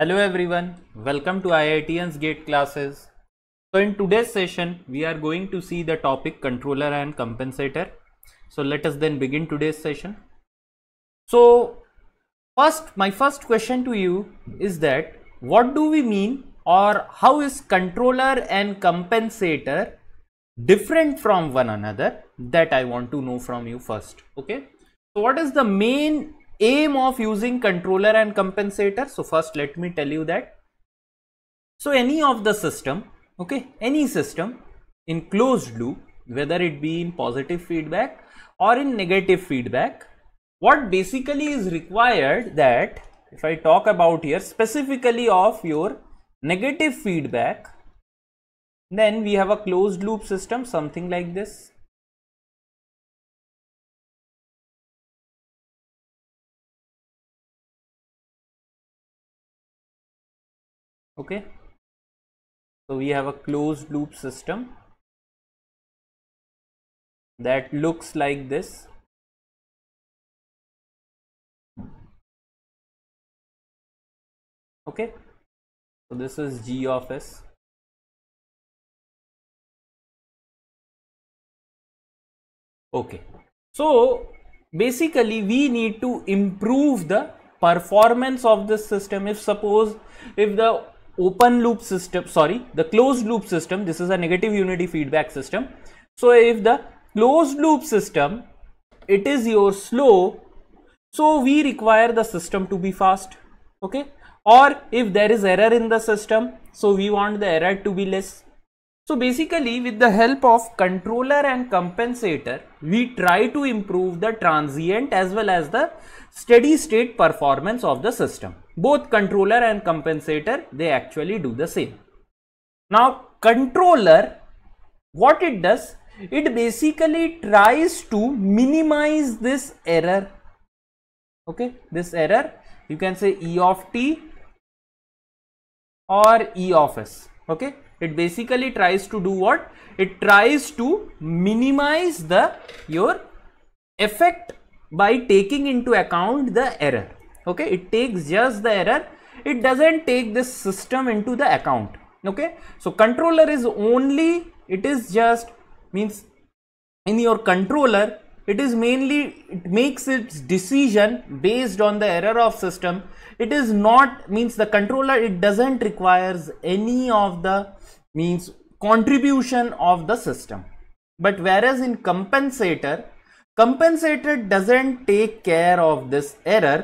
Hello everyone, welcome to IITN's GATE classes. So in today's session, we are going to see the topic controller and compensator. So let us then begin today's session. So first, my first question to you is that what do we mean or how is controller and compensator different from one another that I want to know from you first. Okay. So what is the main aim of using controller and compensator so first let me tell you that so any of the system okay any system in closed loop whether it be in positive feedback or in negative feedback what basically is required that if I talk about here specifically of your negative feedback then we have a closed loop system something like this okay so we have a closed loop system that looks like this okay so this is g of s okay so basically we need to improve the performance of this system if suppose if the open loop system sorry the closed loop system this is a negative unity feedback system so if the closed loop system it is your slow so we require the system to be fast okay or if there is error in the system so we want the error to be less so basically with the help of controller and compensator we try to improve the transient as well as the steady state performance of the system both controller and compensator they actually do the same. Now controller what it does it basically tries to minimize this error okay this error you can say E of t or E of s okay it basically tries to do what it tries to minimize the your effect by taking into account the error okay it takes just the error it doesn't take this system into the account okay so controller is only it is just means in your controller it is mainly it makes its decision based on the error of system it is not means the controller it doesn't requires any of the means contribution of the system but whereas in compensator compensator doesn't take care of this error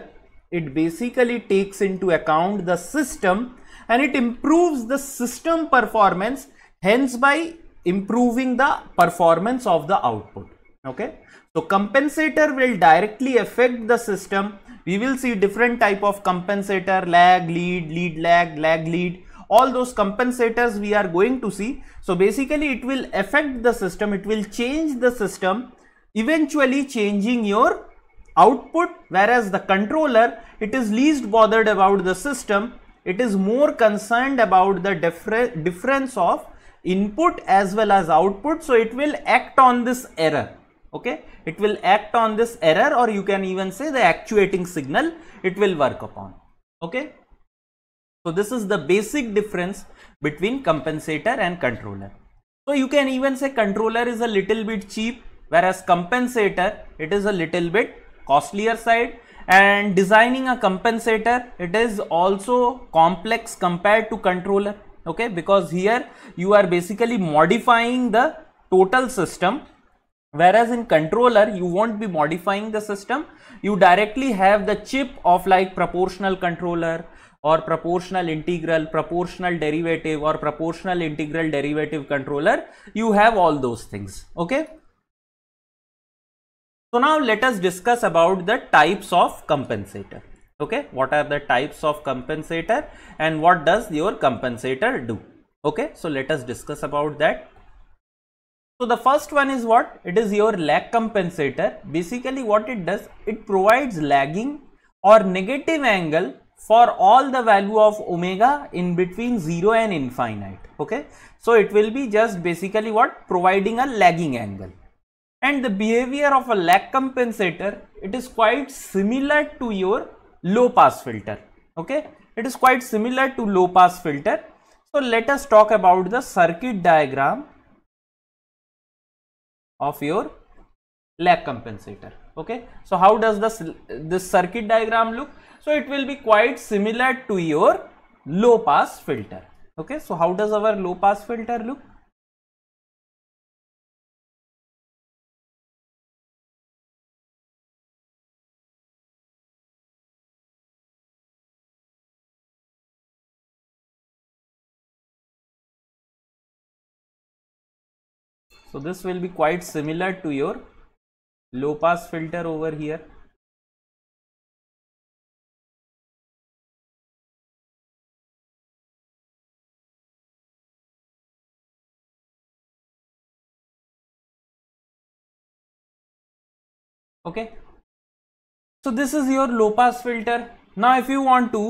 it basically takes into account the system and it improves the system performance hence by improving the performance of the output. Okay. So compensator will directly affect the system. We will see different type of compensator, lag, lead, lead, lag, lag, lead all those compensators we are going to see. So basically it will affect the system, it will change the system, eventually changing your output whereas the controller it is least bothered about the system it is more concerned about the difference of input as well as output so it will act on this error okay it will act on this error or you can even say the actuating signal it will work upon okay so this is the basic difference between compensator and controller so you can even say controller is a little bit cheap whereas compensator it is a little bit costlier side and designing a compensator it is also complex compared to controller okay because here you are basically modifying the total system whereas in controller you won't be modifying the system you directly have the chip of like proportional controller or proportional integral proportional derivative or proportional integral derivative controller you have all those things okay so now let us discuss about the types of compensator. Okay, what are the types of compensator and what does your compensator do? Okay, so let us discuss about that. So the first one is what? It is your lag compensator. Basically what it does, it provides lagging or negative angle for all the value of omega in between 0 and infinite okay so it will be just basically what providing a lagging angle and the behavior of a lag compensator it is quite similar to your low pass filter okay it is quite similar to low pass filter so let us talk about the circuit diagram of your lag compensator okay so how does this this circuit diagram look so it will be quite similar to your low pass filter okay so how does our low pass filter look So this will be quite similar to your low pass filter over here. okay so this is your low pass filter now if you want to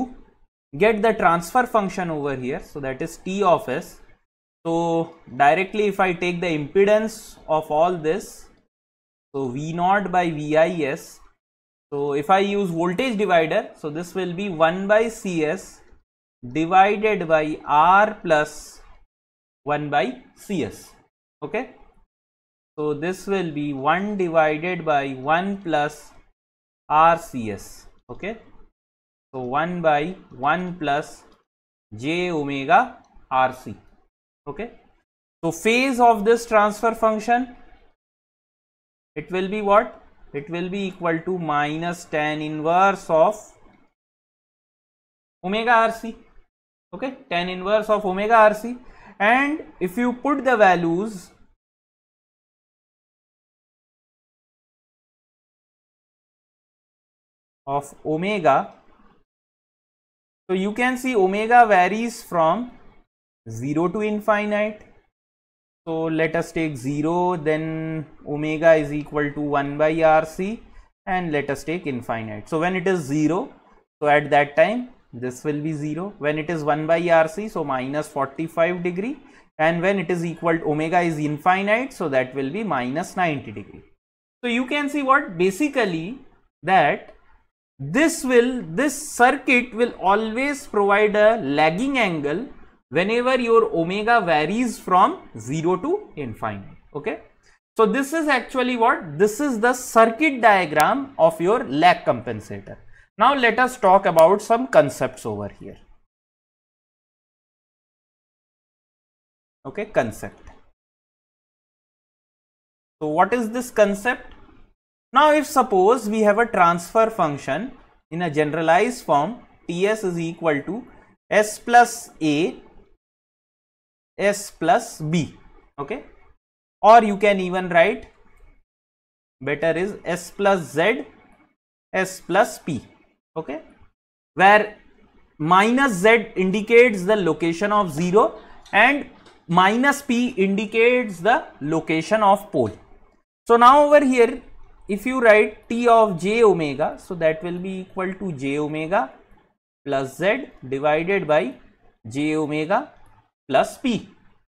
get the transfer function over here so that is t of s so directly if I take the impedance of all this, so V naught by VIS. So if I use voltage divider, so this will be 1 by CS divided by R plus 1 by CS. Okay. So this will be 1 divided by 1 plus RCS. Okay. So 1 by 1 plus j omega RC okay so phase of this transfer function it will be what it will be equal to minus tan inverse of omega rc okay tan inverse of omega rc and if you put the values of omega so you can see omega varies from 0 to infinite so let us take 0 then omega is equal to 1 by rc and let us take infinite so when it is 0 so at that time this will be 0 when it is 1 by rc so minus 45 degree and when it is equal to omega is infinite so that will be minus 90 degree so you can see what basically that this will this circuit will always provide a lagging angle whenever your omega varies from 0 to infinite okay so this is actually what this is the circuit diagram of your lag compensator now let us talk about some concepts over here okay concept so what is this concept now if suppose we have a transfer function in a generalized form ts is equal to s plus a s plus b okay or you can even write better is s plus z s plus p okay where minus z indicates the location of 0 and minus p indicates the location of pole so now over here if you write t of j omega so that will be equal to j omega plus z divided by j omega plus p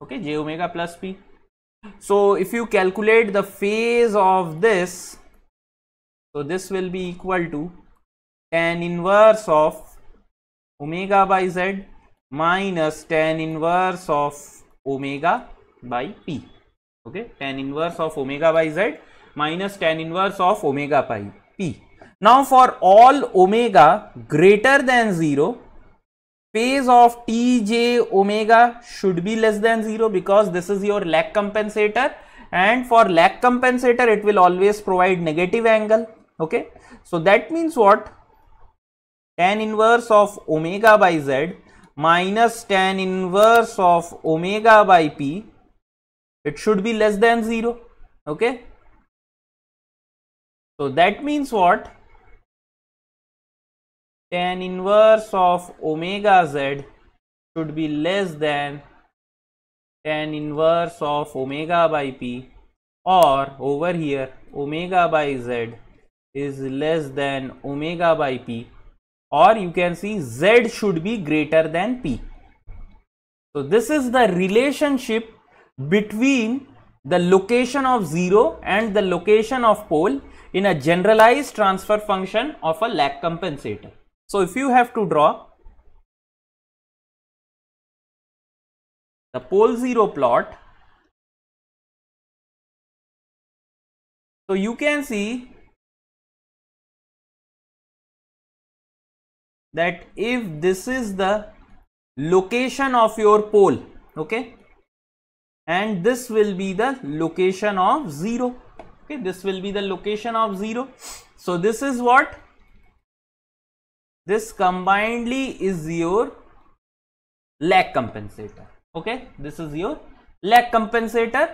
okay j omega plus p so if you calculate the phase of this so this will be equal to tan inverse of omega by z minus tan inverse of omega by p okay tan inverse of omega by z minus tan inverse of omega by p now for all omega greater than 0 phase of tj omega should be less than 0 because this is your lag compensator and for lag compensator it will always provide negative angle okay so that means what tan inverse of omega by z minus tan inverse of omega by p it should be less than 0 okay so that means what tan inverse of omega z should be less than tan inverse of omega by p or over here omega by z is less than omega by p or you can see z should be greater than p. So, this is the relationship between the location of 0 and the location of pole in a generalized transfer function of a lag compensator. So, if you have to draw the pole 0 plot, so you can see that if this is the location of your pole, okay, and this will be the location of 0, okay, this will be the location of 0. So, this is what this combinedly is your lag compensator okay this is your lag compensator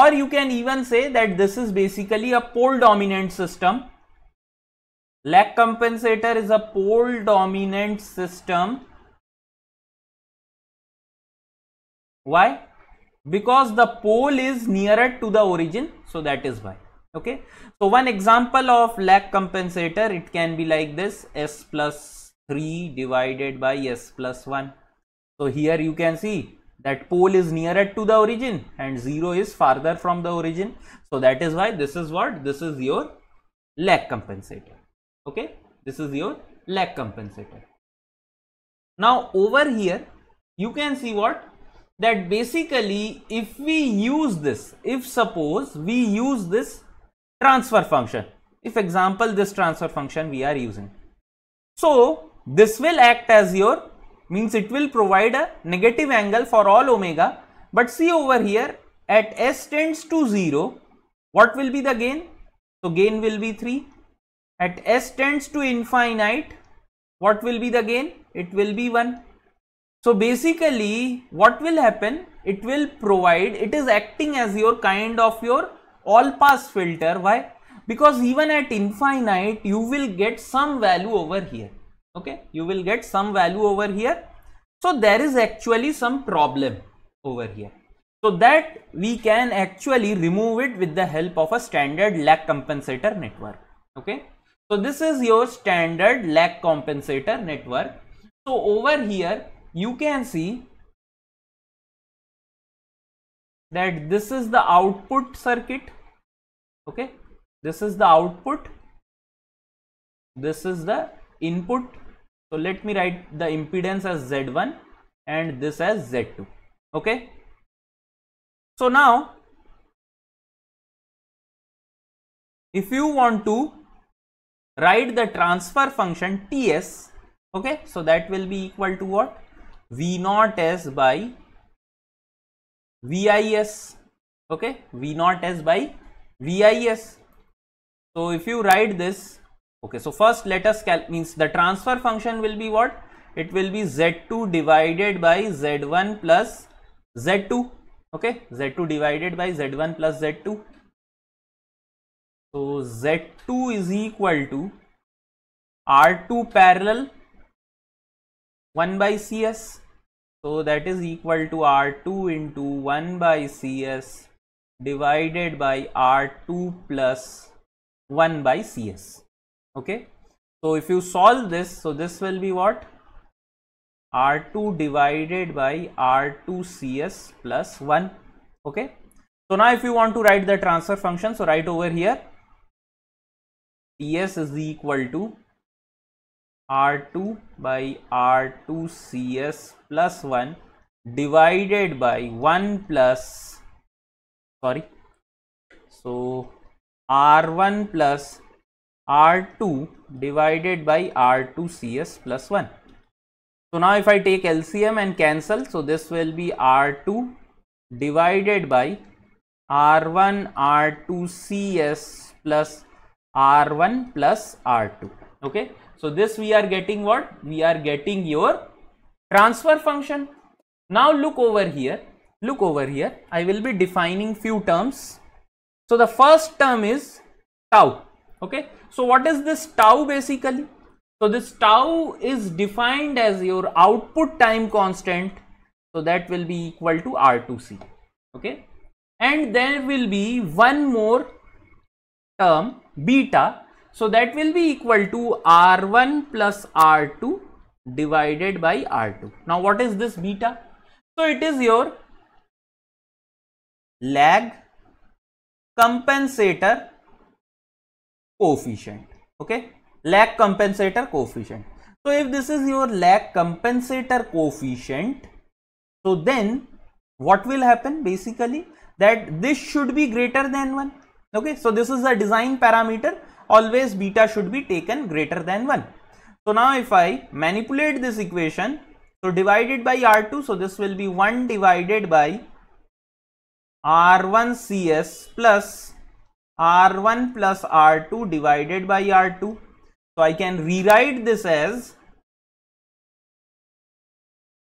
or you can even say that this is basically a pole dominant system lag compensator is a pole dominant system why because the pole is nearer to the origin so that is why okay so one example of lag compensator it can be like this s plus 3 divided by s plus 1. So here you can see that pole is nearer to the origin and 0 is farther from the origin. So that is why this is what? This is your lag compensator. Okay. This is your lag compensator. Now over here you can see what? That basically if we use this, if suppose we use this transfer function, if example this transfer function we are using. So this will act as your means it will provide a negative angle for all omega but see over here at s tends to 0 what will be the gain? So gain will be 3 at s tends to infinite what will be the gain? It will be 1. So basically what will happen? It will provide it is acting as your kind of your all pass filter. Why? Because even at infinite you will get some value over here okay you will get some value over here so there is actually some problem over here so that we can actually remove it with the help of a standard lag compensator network okay so this is your standard lag compensator network so over here you can see that this is the output circuit okay this is the output this is the input so let me write the impedance as z1 and this as z2 okay so now if you want to write the transfer function ts okay so that will be equal to what v naught s by vis okay v naught s by vis so if you write this okay so first let us means the transfer function will be what it will be z2 divided by z1 plus z2 okay z2 divided by z1 plus z2 so z2 is equal to r2 parallel 1 by cs so that is equal to r2 into 1 by cs divided by r2 plus 1 by cs okay so if you solve this so this will be what r2 divided by r2cs plus 1 okay so now if you want to write the transfer function so write over here cs is equal to r2 by r2cs plus 1 divided by 1 plus sorry so r1 plus R2 divided by R2CS plus 1. So now if I take LCM and cancel, so this will be R2 divided by R1 R2CS plus R1 plus R2. Okay. So this we are getting what? We are getting your transfer function. Now look over here. Look over here. I will be defining few terms. So the first term is tau okay so what is this tau basically so this tau is defined as your output time constant so that will be equal to r2c okay and there will be one more term beta so that will be equal to r1 plus r2 divided by r2 now what is this beta so it is your lag compensator coefficient okay lag compensator coefficient so if this is your lag compensator coefficient so then what will happen basically that this should be greater than 1 okay so this is a design parameter always beta should be taken greater than 1 so now if I manipulate this equation so divided by R2 so this will be 1 divided by R1 CS plus r1 plus r2 divided by r2 so I can rewrite this as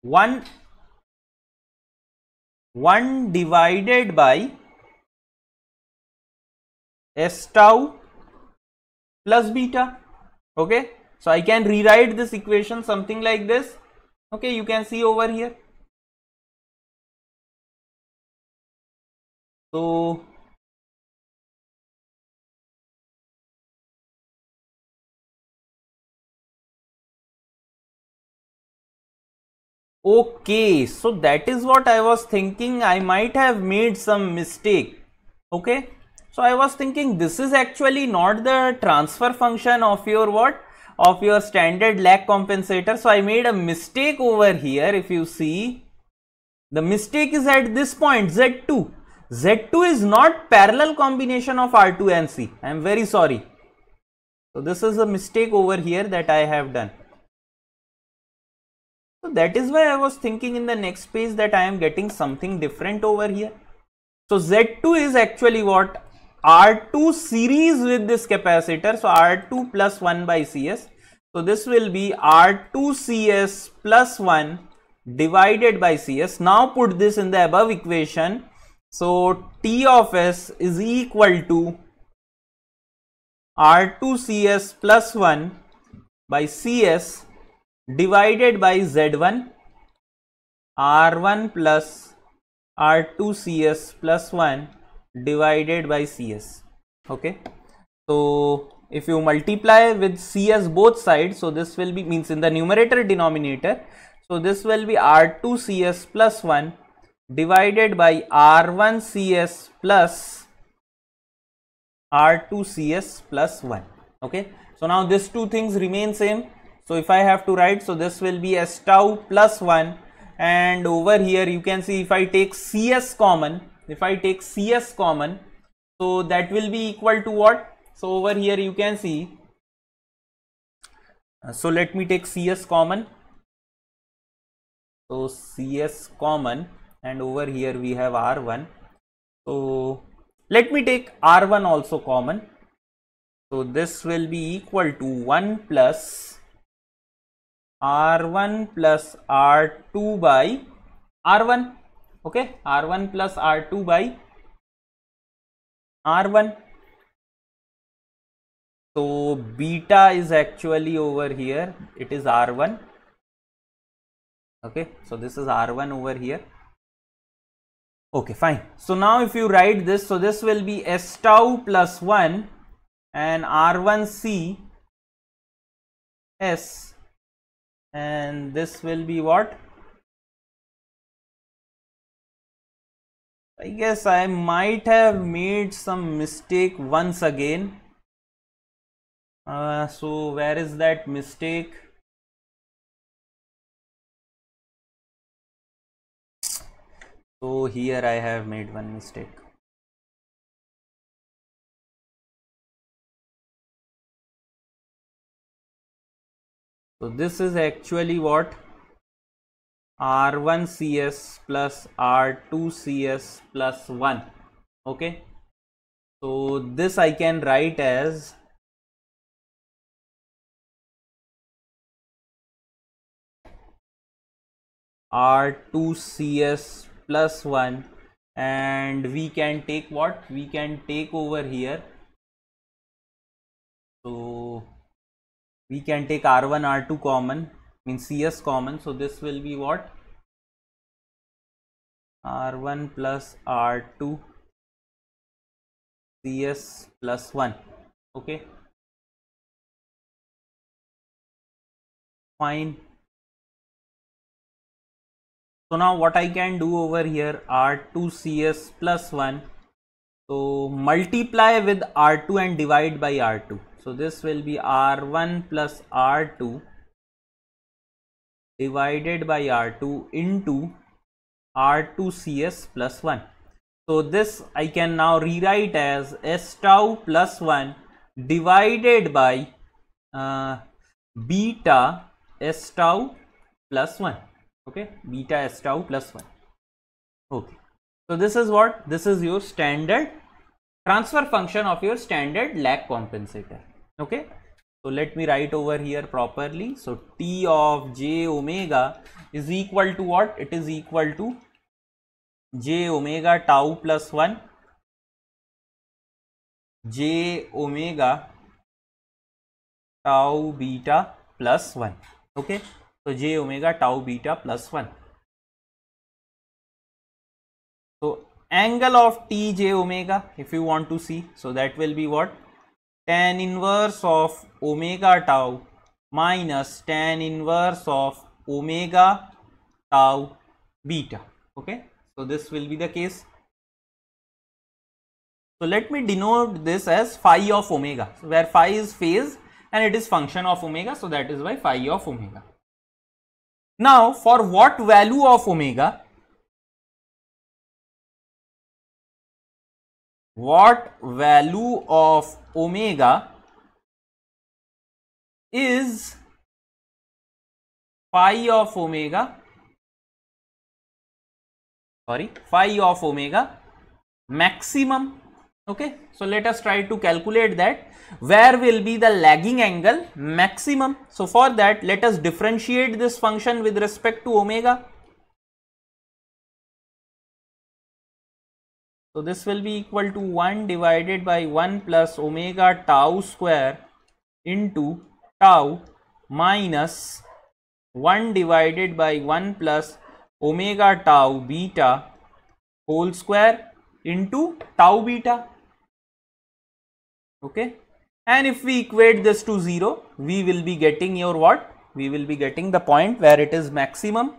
1 1 divided by s tau plus beta okay so I can rewrite this equation something like this okay you can see over here so okay so that is what i was thinking i might have made some mistake okay so i was thinking this is actually not the transfer function of your what of your standard lag compensator so i made a mistake over here if you see the mistake is at this point z2 z2 is not parallel combination of r2 and c i am very sorry so this is a mistake over here that i have done that is why I was thinking in the next page that I am getting something different over here. So Z2 is actually what R2 series with this capacitor. So R2 plus 1 by Cs. So this will be R2 Cs plus 1 divided by Cs. Now put this in the above equation. So T of S is equal to R2 Cs plus 1 by Cs divided by Z1 R1 plus R2 CS plus 1 divided by CS okay so if you multiply with CS both sides so this will be means in the numerator denominator so this will be R2 CS plus 1 divided by R1 CS plus R2 CS plus 1 okay so now these two things remain same so if i have to write so this will be s tau plus 1 and over here you can see if i take cs common if i take cs common so that will be equal to what so over here you can see uh, so let me take cs common so cs common and over here we have r1 so let me take r1 also common so this will be equal to 1 plus r1 plus r2 by r1 okay r1 plus r2 by r1 so beta is actually over here it is r1 okay so this is r1 over here okay fine so now if you write this so this will be s tau plus 1 and r1c s and this will be what I guess I might have made some mistake once again uh, so where is that mistake so here I have made one mistake So this is actually what R1CS plus R2CS plus 1. Okay. So this I can write as R2CS plus 1 and we can take what? We can take over here we can take r1 r2 common means cs common so this will be what r1 plus r2 cs plus 1 okay fine so now what I can do over here R2CS plus 1. So multiply with R2 and divide by R2 so this will be r1 plus r2 divided by r2 into r2cs plus 1 so this I can now rewrite as s tau plus 1 divided by uh, beta s tau plus 1 okay beta s tau plus 1 okay so this is what this is your standard transfer function of your standard lag compensator okay so let me write over here properly so t of j omega is equal to what it is equal to j omega tau plus 1 j omega tau beta plus 1 okay so j omega tau beta plus 1 so angle of t j omega if you want to see so that will be what tan inverse of omega tau minus tan inverse of omega tau beta okay so this will be the case so let me denote this as phi of omega so where phi is phase and it is function of omega so that is why phi of omega now for what value of omega what value of omega is phi of omega sorry phi of omega maximum okay so let us try to calculate that where will be the lagging angle maximum so for that let us differentiate this function with respect to omega So this will be equal to 1 divided by 1 plus omega tau square into tau minus 1 divided by 1 plus omega tau beta whole square into tau beta okay and if we equate this to 0 we will be getting your what we will be getting the point where it is maximum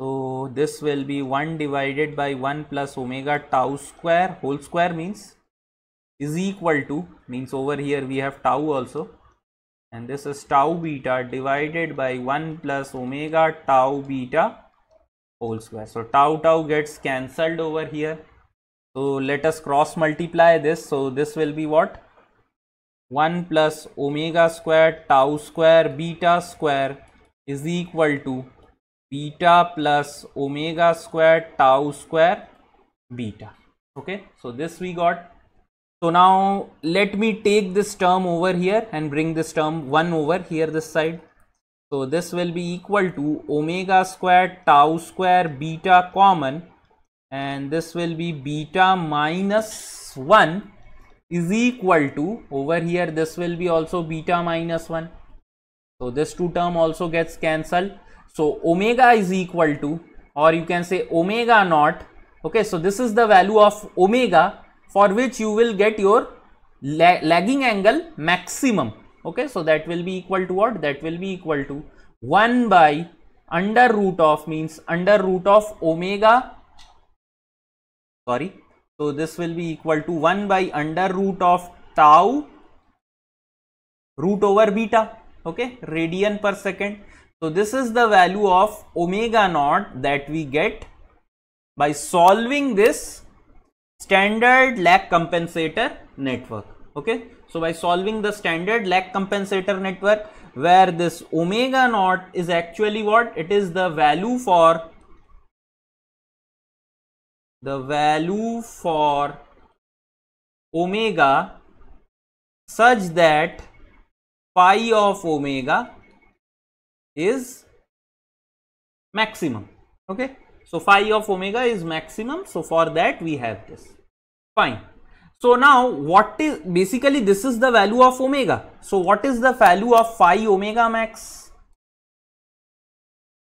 so so this will be 1 divided by 1 plus omega tau square whole square means is equal to means over here we have tau also and this is tau beta divided by 1 plus omega tau beta whole square. So tau tau gets cancelled over here. So let us cross multiply this. So this will be what 1 plus omega square tau square beta square is equal to beta plus omega square tau square beta okay so this we got so now let me take this term over here and bring this term 1 over here this side so this will be equal to omega square tau square beta common and this will be beta minus 1 is equal to over here this will be also beta minus 1 so this two term also gets cancelled so omega is equal to or you can say omega naught. Okay, so this is the value of omega for which you will get your la lagging angle maximum. Okay, so that will be equal to what? That will be equal to 1 by under root of means under root of omega sorry. So this will be equal to 1 by under root of tau root over beta okay radian per second so this is the value of omega naught that we get by solving this standard lag compensator network. Okay. So by solving the standard lag compensator network where this omega naught is actually what? It is the value for the value for omega such that phi of omega is maximum okay so phi of omega is maximum so for that we have this fine so now what is basically this is the value of omega so what is the value of phi omega max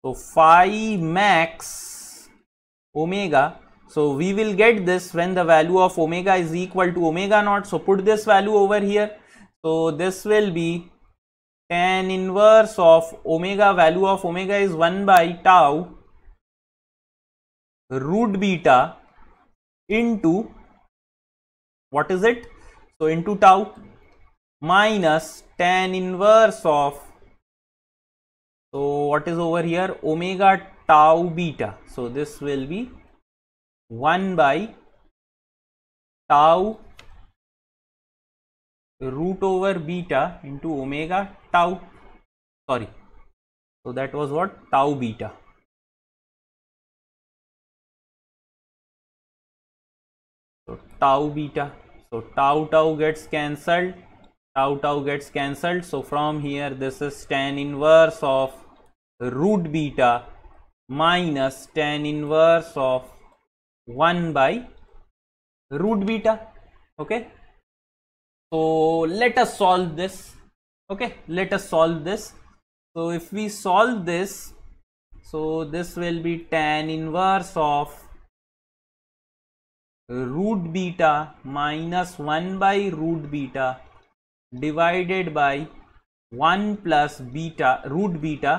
so phi max omega so we will get this when the value of omega is equal to omega naught so put this value over here so this will be tan inverse of omega value of omega is 1 by tau root beta into what is it so into tau minus tan inverse of so what is over here omega tau beta so this will be 1 by tau root over beta into omega tau sorry so that was what tau beta so tau beta so tau tau gets cancelled tau tau gets cancelled so from here this is tan inverse of root beta minus tan inverse of 1 by root beta okay so let us solve this okay let us solve this so if we solve this so this will be tan inverse of root beta minus 1 by root beta divided by 1 plus beta root beta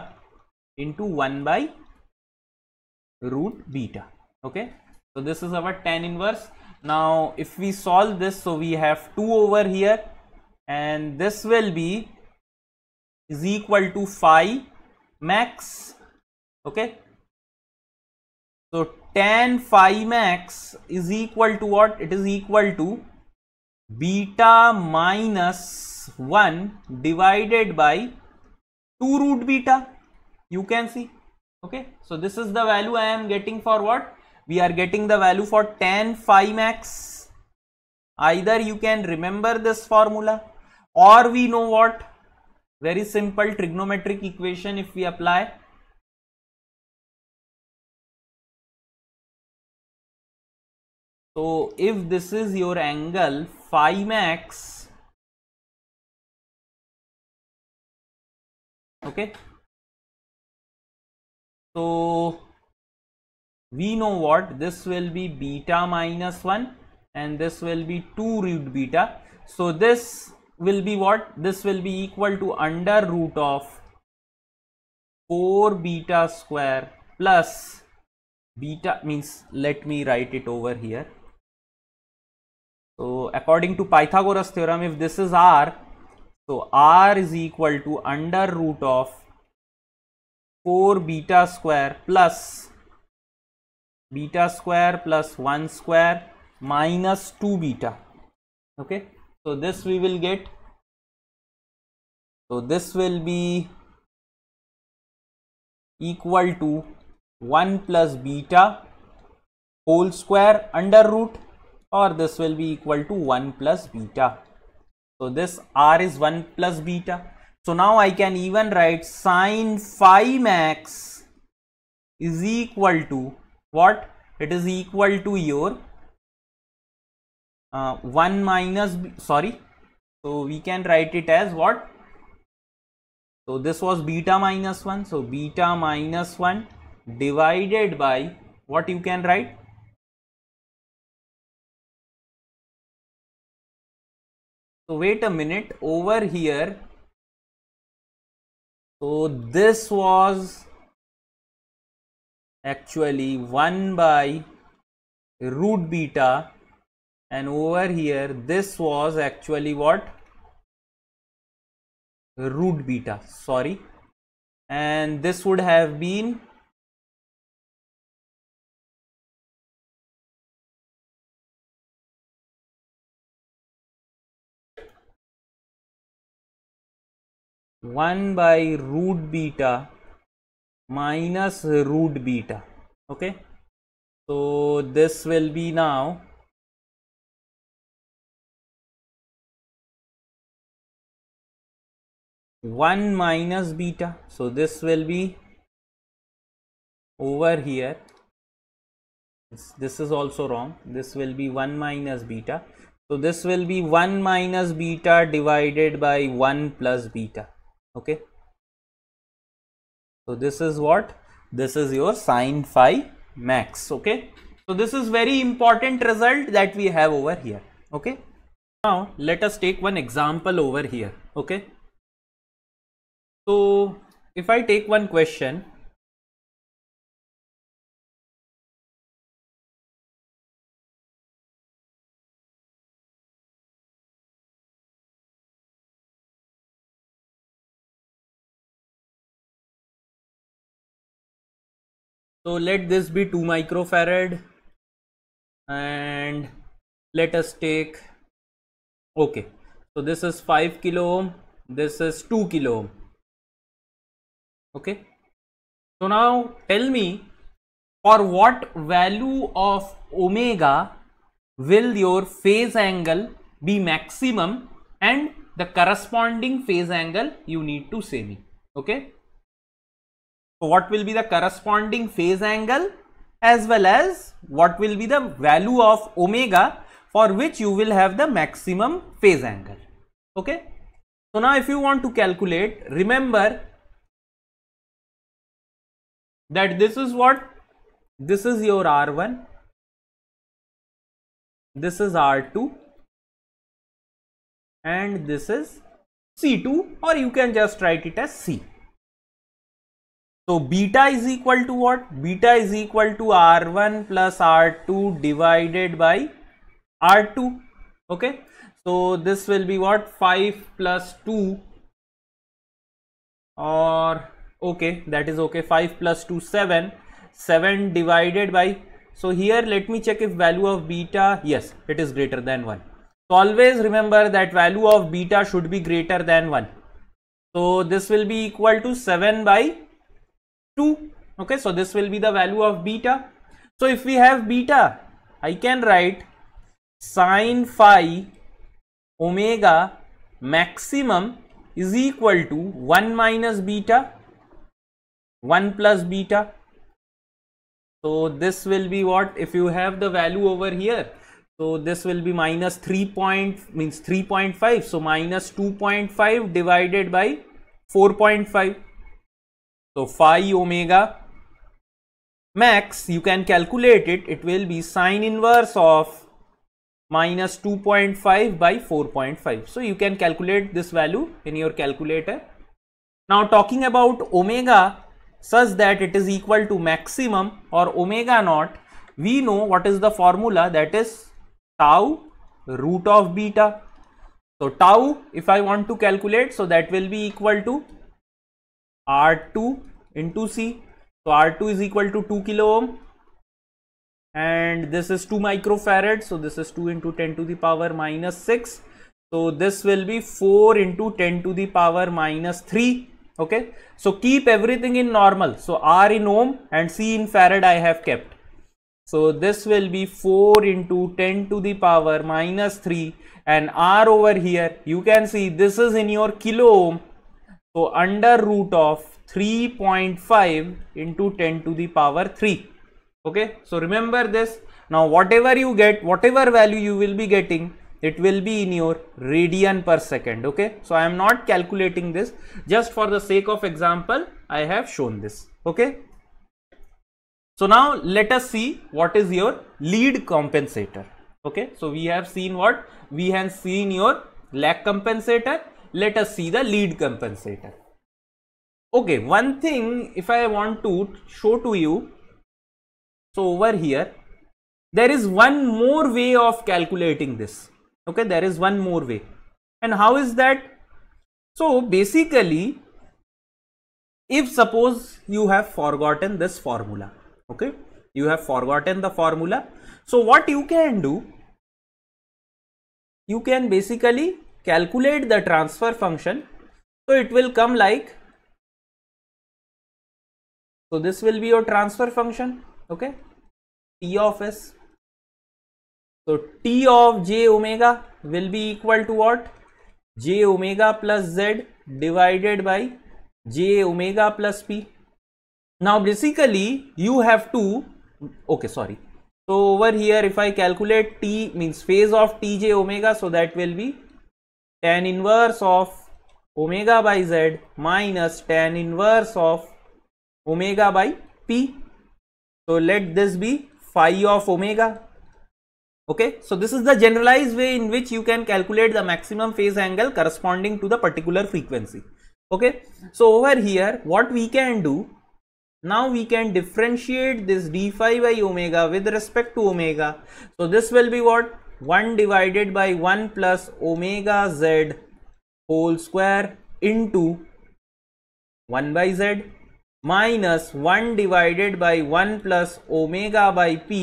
into 1 by root beta okay so this is our tan inverse now if we solve this so we have 2 over here and this will be is equal to phi max okay so tan phi max is equal to what it is equal to beta minus 1 divided by 2 root beta you can see okay so this is the value i am getting for what we are getting the value for tan phi max either you can remember this formula or we know what very simple trigonometric equation if we apply so if this is your angle phi max okay so we know what this will be beta minus 1 and this will be 2 root beta so this will be what this will be equal to under root of 4 beta square plus beta means let me write it over here so according to pythagoras theorem if this is r so r is equal to under root of 4 beta square plus beta square plus 1 square minus 2 beta okay so this we will get so this will be equal to 1 plus beta whole square under root or this will be equal to 1 plus beta so this r is 1 plus beta so now i can even write sine phi max is equal to what it is equal to your uh, 1 minus b, sorry so we can write it as what so this was beta minus 1 so beta minus 1 divided by what you can write so wait a minute over here so this was actually 1 by root beta and over here this was actually what root beta sorry and this would have been one by root beta minus root beta okay so this will be now 1 minus beta so this will be over here this, this is also wrong this will be 1 minus beta so this will be 1 minus beta divided by 1 plus beta okay so this is what this is your sine phi max okay so this is very important result that we have over here okay now let us take one example over here okay so if I take one question, So let this be 2 microfarad and let us take okay so this is 5 kilo ohm this is 2 kilo ohm okay so now tell me for what value of omega will your phase angle be maximum and the corresponding phase angle you need to say me okay so what will be the corresponding phase angle as well as what will be the value of omega for which you will have the maximum phase angle okay so now if you want to calculate remember that this is what this is your r1 this is r2 and this is c2 or you can just write it as c so beta is equal to what beta is equal to r1 plus r2 divided by r2 okay so this will be what 5 plus 2 or okay that is okay 5 plus 2 7 7 divided by so here let me check if value of beta yes it is greater than 1 so always remember that value of beta should be greater than 1 so this will be equal to 7 by 2 okay so this will be the value of beta so if we have beta I can write sine phi omega maximum is equal to 1 minus beta 1 plus beta so this will be what if you have the value over here so this will be minus 3 point means 3.5 so minus 2.5 divided by 4.5 so phi omega max you can calculate it it will be sine inverse of minus 2.5 by 4.5 so you can calculate this value in your calculator now talking about omega such that it is equal to maximum or omega naught, we know what is the formula that is tau root of beta. So, tau if I want to calculate, so that will be equal to R2 into C. So, R2 is equal to 2 kilo ohm and this is 2 microfarad. So, this is 2 into 10 to the power minus 6. So, this will be 4 into 10 to the power minus 3 okay so keep everything in normal so r in ohm and c in farad i have kept so this will be 4 into 10 to the power minus 3 and r over here you can see this is in your kilo ohm so under root of 3.5 into 10 to the power 3 okay so remember this now whatever you get whatever value you will be getting it will be in your radian per second okay so i am not calculating this just for the sake of example i have shown this okay so now let us see what is your lead compensator okay so we have seen what we have seen your lag compensator let us see the lead compensator okay one thing if i want to show to you so over here there is one more way of calculating this okay there is one more way and how is that so basically if suppose you have forgotten this formula okay you have forgotten the formula so what you can do you can basically calculate the transfer function so it will come like so this will be your transfer function okay p of s तो T of J omega will be equal to what J omega plus Z divided by J omega plus P now basically you have to okay sorry so over here if I calculate T means phase of T J omega so that will be tan inverse of omega by Z minus tan inverse of omega by P so let this be phi of omega Okay, so this is the generalized way in which you can calculate the maximum phase angle corresponding to the particular frequency. Okay, so over here what we can do, now we can differentiate this d phi by omega with respect to omega. So this will be what 1 divided by 1 plus omega z whole square into 1 by z minus 1 divided by 1 plus omega by p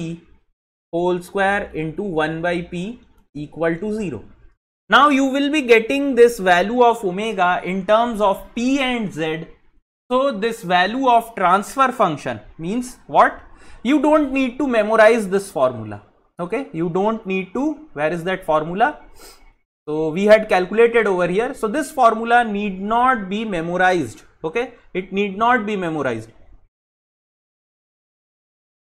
whole square into 1 by p equal to 0. Now you will be getting this value of omega in terms of p and z. So this value of transfer function means what? You don't need to memorize this formula. Okay, you don't need to. Where is that formula? So we had calculated over here. So this formula need not be memorized. Okay, it need not be memorized.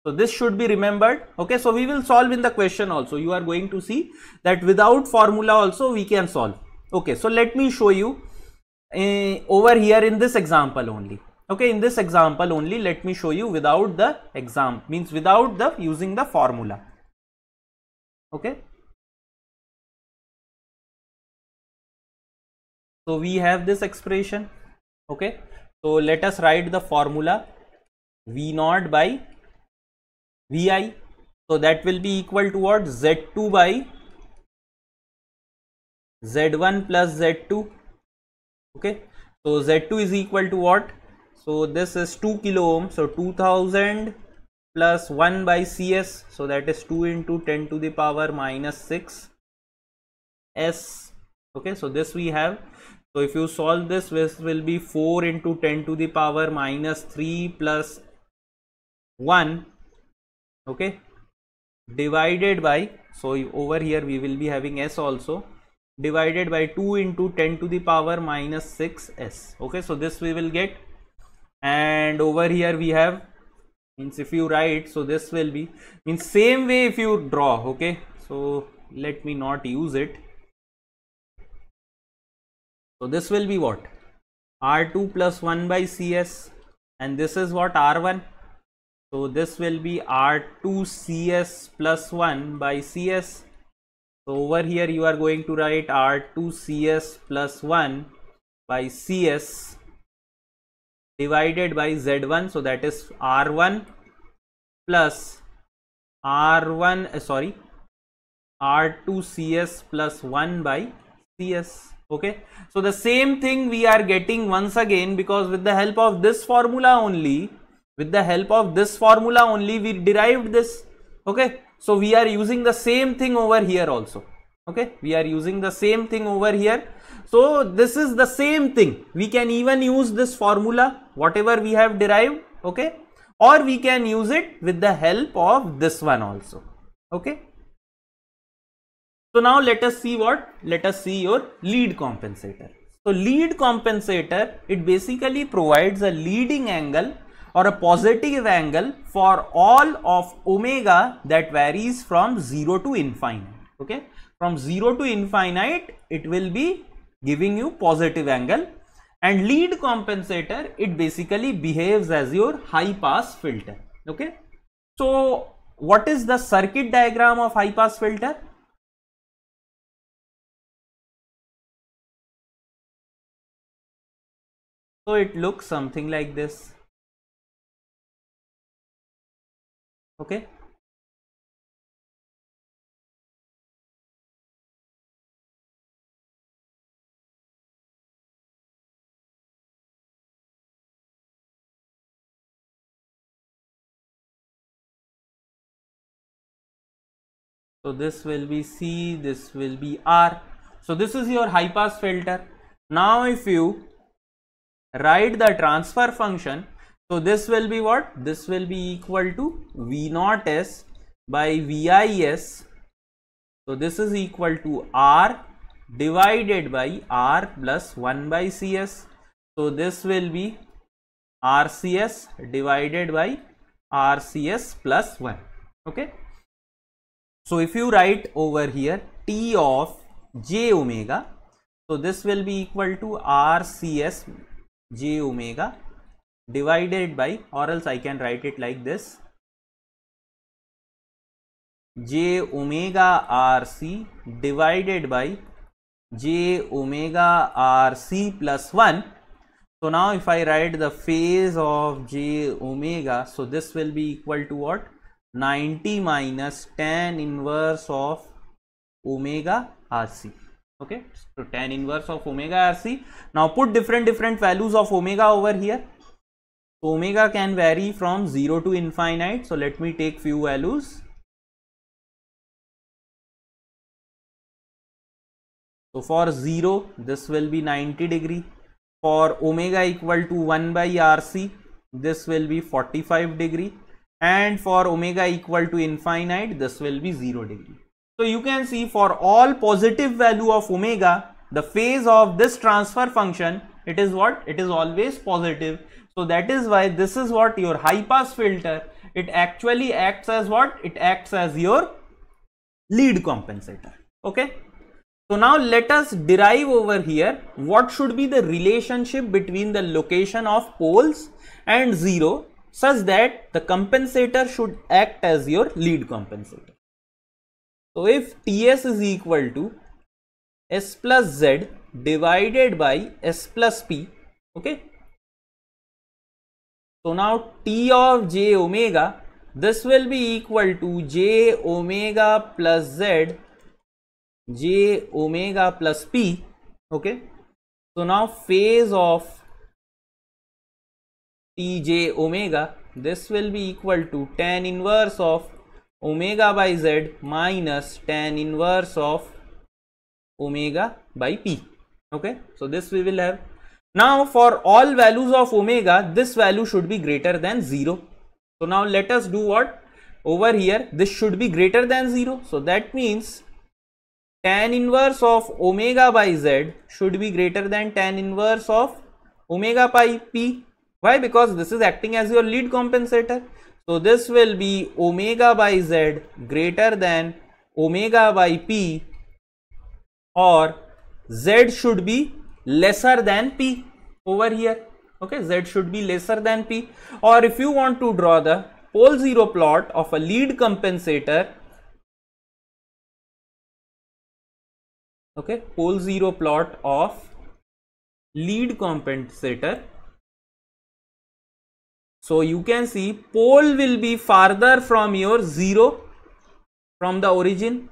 So this should be remembered. Okay, so we will solve in the question also. You are going to see that without formula also we can solve. Okay, so let me show you uh, over here in this example only. Okay, in this example only, let me show you without the exam means without the using the formula. Okay. So we have this expression. Okay. So let us write the formula V naught by Vi. So that will be equal to what? Z2 by Z1 plus Z2. Okay. So Z2 is equal to what? So this is 2 kilo ohm. So 2000 plus 1 by CS. So that is 2 into 10 to the power minus 6 S. Okay. So this we have. So if you solve this, this will be 4 into 10 to the power minus 3 plus 1 okay divided by so over here we will be having s also divided by 2 into 10 to the power minus 6 s okay so this we will get and over here we have means if you write so this will be means same way if you draw okay so let me not use it so this will be what r2 plus 1 by cs and this is what r1 so this will be R2CS plus 1 by CS. So over here you are going to write R2CS plus 1 by CS divided by Z1. So that is R1 plus R1 uh, sorry R2CS plus 1 by CS okay so the same thing we are getting once again because with the help of this formula only with the help of this formula only we derived this okay so we are using the same thing over here also okay we are using the same thing over here so this is the same thing we can even use this formula whatever we have derived okay or we can use it with the help of this one also okay so now let us see what let us see your lead compensator so lead compensator it basically provides a leading angle or a positive angle for all of omega that varies from 0 to infinite okay from 0 to infinite it will be giving you positive angle and lead compensator it basically behaves as your high pass filter okay so what is the circuit diagram of high pass filter so it looks something like this okay so this will be c this will be r so this is your high pass filter now if you write the transfer function So this will be what? This will be equal to V naught S by VIS. So this is equal to R divided by R plus 1 by CS. So this will be RCS divided by RCS plus 1. Okay. So if you write over here T of j omega, so this will be equal to RCS j omega divided by or else I can write it like this j omega r c divided by j omega r c plus 1 so now if I write the phase of j omega so this will be equal to what 90 minus tan inverse of omega r c okay so tan inverse of omega r c now put different different values of omega over here omega can vary from 0 to infinite. So, let me take few values. So, for 0 this will be 90 degree, for omega equal to 1 by RC this will be 45 degree and for omega equal to infinite this will be 0 degree. So, you can see for all positive value of omega the phase of this transfer function it is what it is always positive so that is why this is what your high pass filter, it actually acts as what? It acts as your lead compensator. Okay. So now let us derive over here what should be the relationship between the location of poles and zero such that the compensator should act as your lead compensator. So if Ts is equal to S plus Z divided by S plus P, okay, so now T of j omega, this will be equal to j omega plus z, j omega plus p, okay. So now phase of T j omega, this will be equal to tan inverse of omega by z minus tan inverse of omega by p, okay. So this we will have now for all values of omega, this value should be greater than 0. So now let us do what? Over here, this should be greater than 0. So that means tan inverse of omega by z should be greater than tan inverse of omega by p. Why? Because this is acting as your lead compensator. So this will be omega by z greater than omega by p or z should be lesser than p over here okay z should be lesser than p or if you want to draw the pole zero plot of a lead compensator okay pole zero plot of lead compensator so you can see pole will be farther from your zero from the origin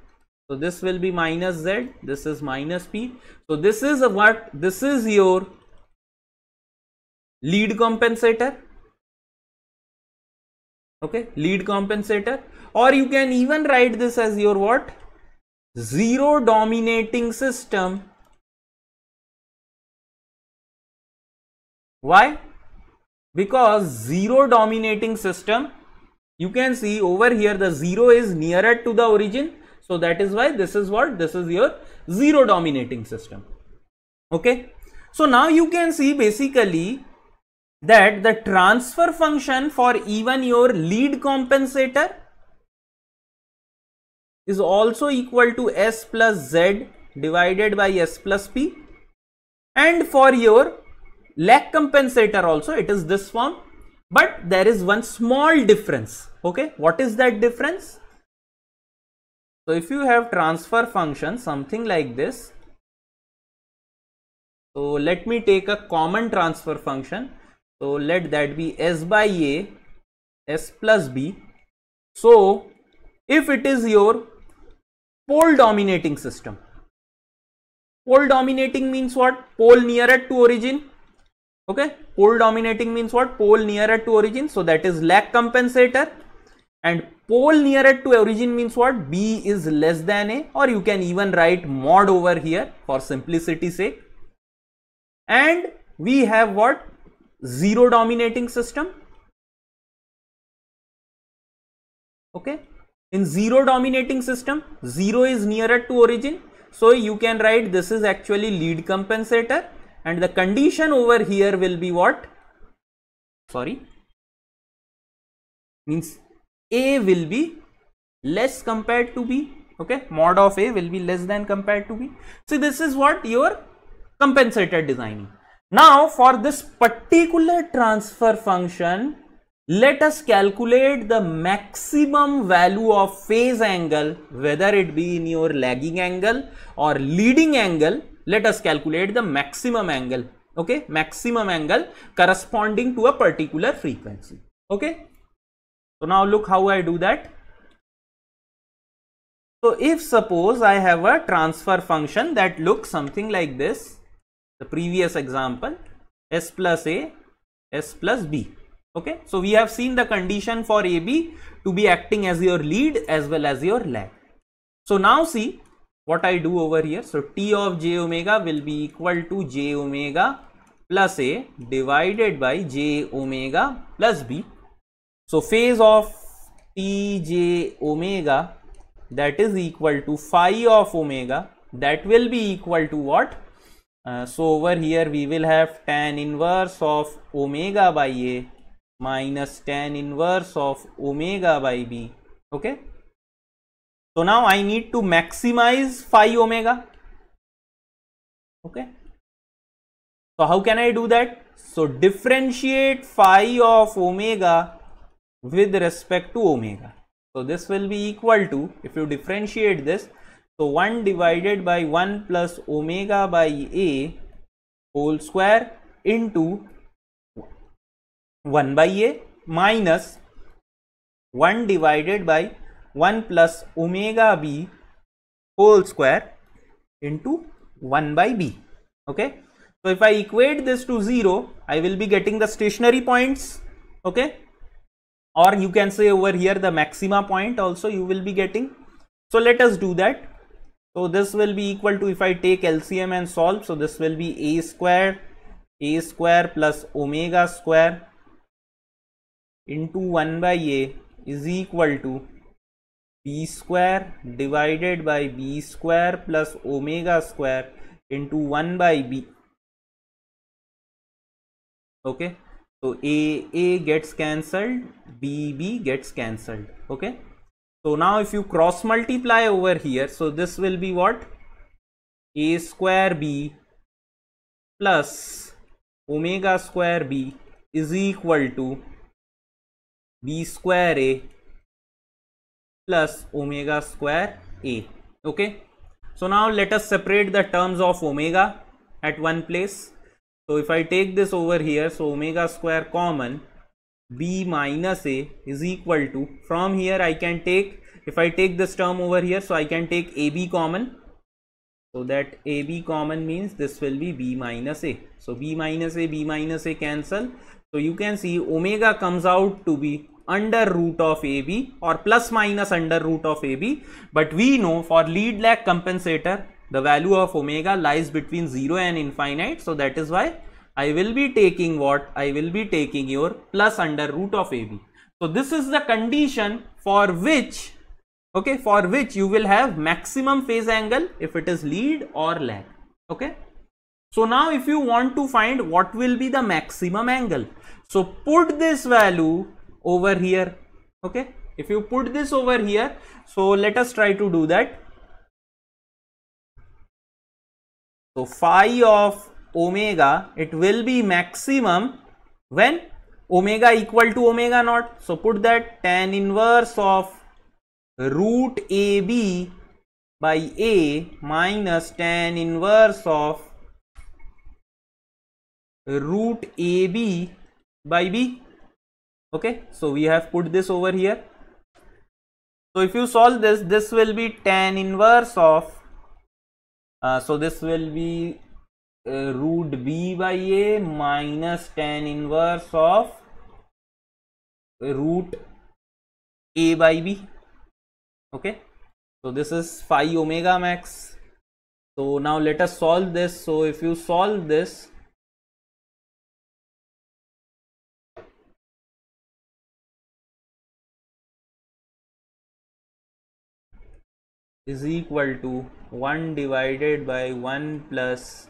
so this will be minus z this is minus p so this is what this is your lead compensator okay lead compensator or you can even write this as your what zero dominating system why because zero dominating system you can see over here the zero is nearer to the origin so that is why this is what this is your zero dominating system. Okay. So now you can see basically that the transfer function for even your lead compensator is also equal to S plus Z divided by S plus P and for your lag compensator also it is this form but there is one small difference okay what is that difference so if you have transfer function something like this, so let me take a common transfer function. So let that be S by A, S plus B. So if it is your pole dominating system, pole dominating means what? Pole nearer to origin. Okay, pole dominating means what? Pole nearer to origin. So that is lag compensator and pole nearer to origin means what b is less than a or you can even write mod over here for simplicity sake and we have what zero dominating system okay in zero dominating system zero is nearer to origin so you can write this is actually lead compensator and the condition over here will be what sorry means a will be less compared to B. Okay, mod of A will be less than compared to B. So this is what your compensator designing. Now for this particular transfer function, let us calculate the maximum value of phase angle whether it be in your lagging angle or leading angle let us calculate the maximum angle okay maximum angle corresponding to a particular frequency okay so now look how I do that. So if suppose I have a transfer function that looks something like this, the previous example, s plus a, s plus b. Okay, so we have seen the condition for AB to be acting as your lead as well as your lag. So now see what I do over here. So T of j omega will be equal to j omega plus a divided by j omega plus b so phase of Tj omega that is equal to phi of omega that will be equal to what? Uh, so over here we will have tan inverse of omega by A minus tan inverse of omega by B. Okay. So now I need to maximize phi omega. Okay. So how can I do that? So differentiate phi of omega with respect to omega. So this will be equal to, if you differentiate this, so 1 divided by 1 plus omega by a whole square into 1 by a minus 1 divided by 1 plus omega b whole square into 1 by b okay so if i equate this to 0 i will be getting the stationary points okay or you can say over here the maxima point also you will be getting so let us do that so this will be equal to if i take lcm and solve so this will be a square a square plus omega square into 1 by a is equal to b square divided by b square plus omega square into 1 by b okay so a a gets cancelled b b gets cancelled okay so now if you cross multiply over here so this will be what a square b plus omega square b is equal to b square a plus omega square a okay so now let us separate the terms of omega at one place so if I take this over here, so omega square common b minus a is equal to from here I can take if I take this term over here so I can take ab common so that ab common means this will be b minus a so b minus a b minus a cancel so you can see omega comes out to be under root of ab or plus minus under root of ab but we know for lead lag compensator the value of omega lies between 0 and infinite so that is why I will be taking what I will be taking your plus under root of AB so this is the condition for which okay for which you will have maximum phase angle if it is lead or lag okay so now if you want to find what will be the maximum angle so put this value over here okay if you put this over here so let us try to do that So phi of omega, it will be maximum when omega equal to omega naught. So put that tan inverse of root AB by A minus tan inverse of root AB by B. Okay, so we have put this over here. So if you solve this, this will be tan inverse of uh, so this will be uh, root b by a minus tan inverse of root a by b okay so this is phi omega max so now let us solve this so if you solve this is equal to 1 divided by 1 plus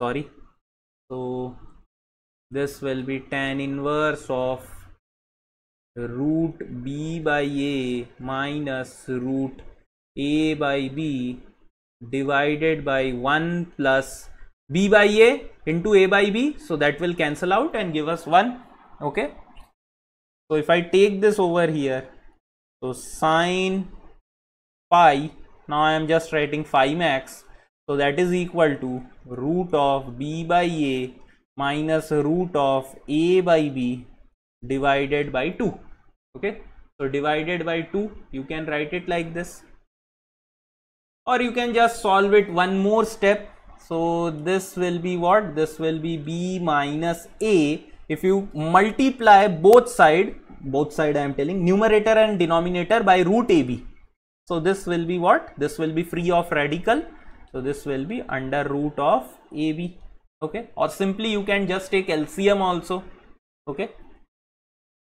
sorry so this will be tan inverse of root b by a minus root a by b divided by 1 plus b by a into a by b so that will cancel out and give us 1 okay so if i take this over here so sine pi now I am just writing phi max so that is equal to root of b by a minus root of a by b divided by 2 okay so divided by 2 you can write it like this or you can just solve it one more step so this will be what this will be b minus a if you multiply both side both side i am telling numerator and denominator by root ab so, this will be what? This will be free of radical. So, this will be under root of AB. Okay. Or simply you can just take LCM also. Okay.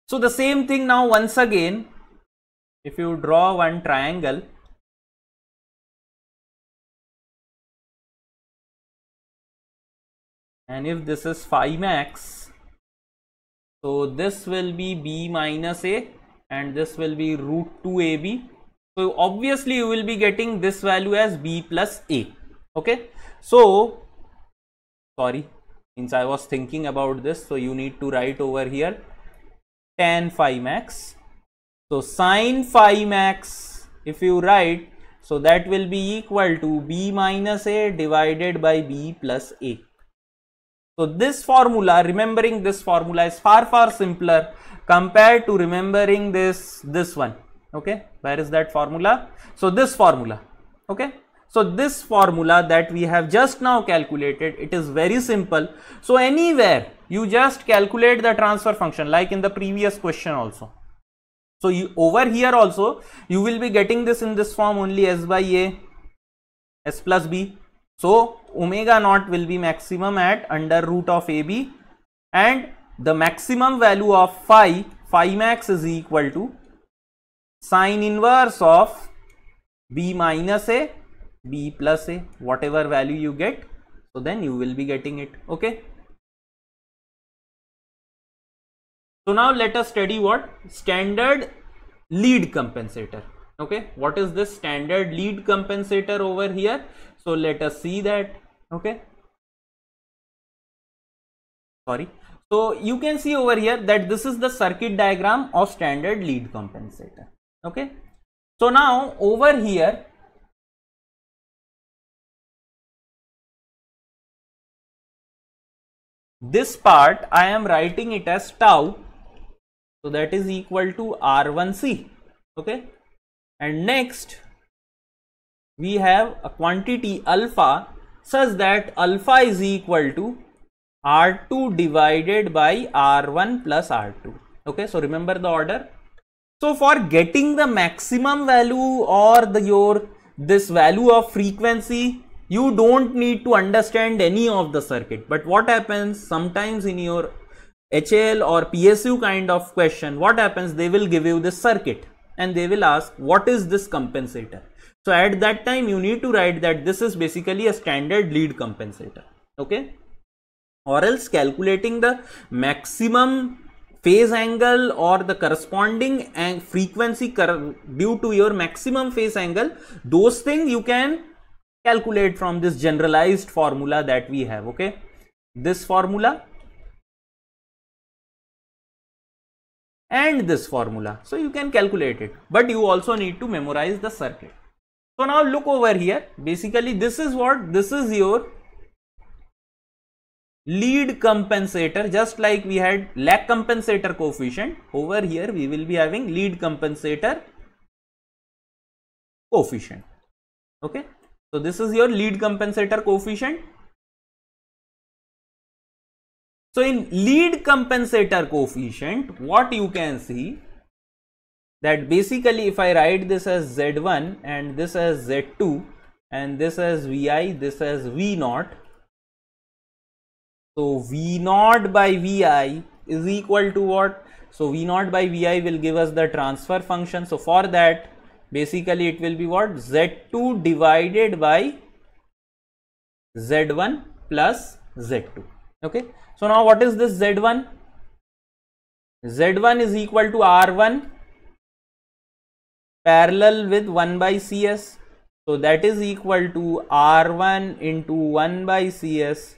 So, the same thing now once again, if you draw one triangle, and if this is phi max, so this will be B minus A and this will be root 2 AB so obviously you will be getting this value as B plus A. Okay. So sorry, since I was thinking about this, so you need to write over here tan phi max. So sine phi max, if you write, so that will be equal to B minus A divided by B plus A. So this formula, remembering this formula is far far simpler compared to remembering this, this one okay where is that formula so this formula okay so this formula that we have just now calculated, it is very simple. So anywhere you just calculate the transfer function like in the previous question also. So you, over here also you will be getting this in this form only s by a s plus b. So omega naught will be maximum at under root of ab and the maximum value of phi phi max is equal to sine inverse of b minus a b plus a whatever value you get so then you will be getting it okay so now let us study what standard lead compensator okay what is this standard lead compensator over here so let us see that okay sorry so you can see over here that this is the circuit diagram of standard lead compensator okay so now over here this part I am writing it as tau so that is equal to R1C okay and next we have a quantity alpha such that alpha is equal to R2 divided by R1 plus R2 okay so remember the order so for getting the maximum value or the your this value of frequency, you don't need to understand any of the circuit. But what happens sometimes in your HAL or PSU kind of question, what happens they will give you this circuit and they will ask what is this compensator. So at that time you need to write that this is basically a standard lead compensator. Okay. Or else calculating the maximum phase angle or the corresponding frequency due to your maximum phase angle those things you can calculate from this generalized formula that we have okay this formula and this formula so you can calculate it but you also need to memorize the circuit so now look over here basically this is what this is your lead compensator just like we had lag compensator coefficient over here we will be having lead compensator coefficient okay so this is your lead compensator coefficient so in lead compensator coefficient what you can see that basically if I write this as z1 and this as z2 and this as vi this as v naught so V naught by Vi is equal to what? So V naught by Vi will give us the transfer function. So for that basically it will be what? Z2 divided by Z1 plus Z2. Okay. So now what is this Z1? Z1 is equal to R1 parallel with 1 by Cs. So that is equal to R1 into 1 by Cs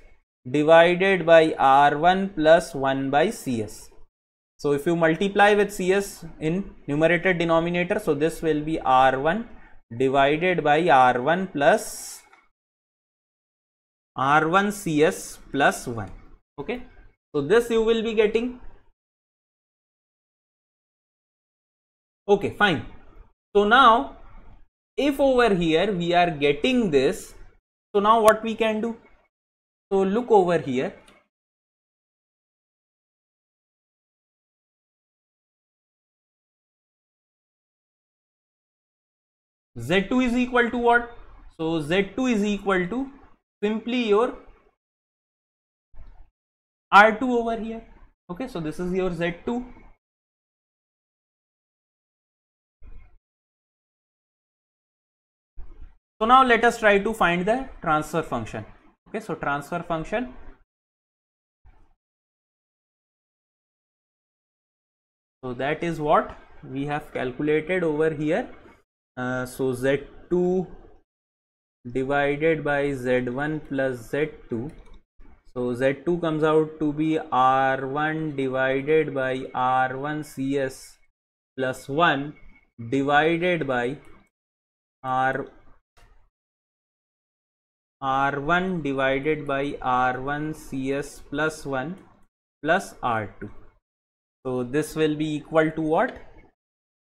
divided by R1 plus 1 by Cs. So if you multiply with Cs in numerator denominator, so this will be R1 divided by R1 plus R1 Cs plus 1. Okay. So this you will be getting. Okay, fine. So now if over here we are getting this, so now what we can do? So look over here. Z2 is equal to what? So Z2 is equal to simply your R2 over here. Okay, so this is your Z2. So now let us try to find the transfer function okay so transfer function so that is what we have calculated over here uh, so z2 divided by z1 plus z2 so z2 comes out to be r1 divided by r1 cs plus 1 divided by r R1 divided by R1 CS plus 1 plus R2. So this will be equal to what?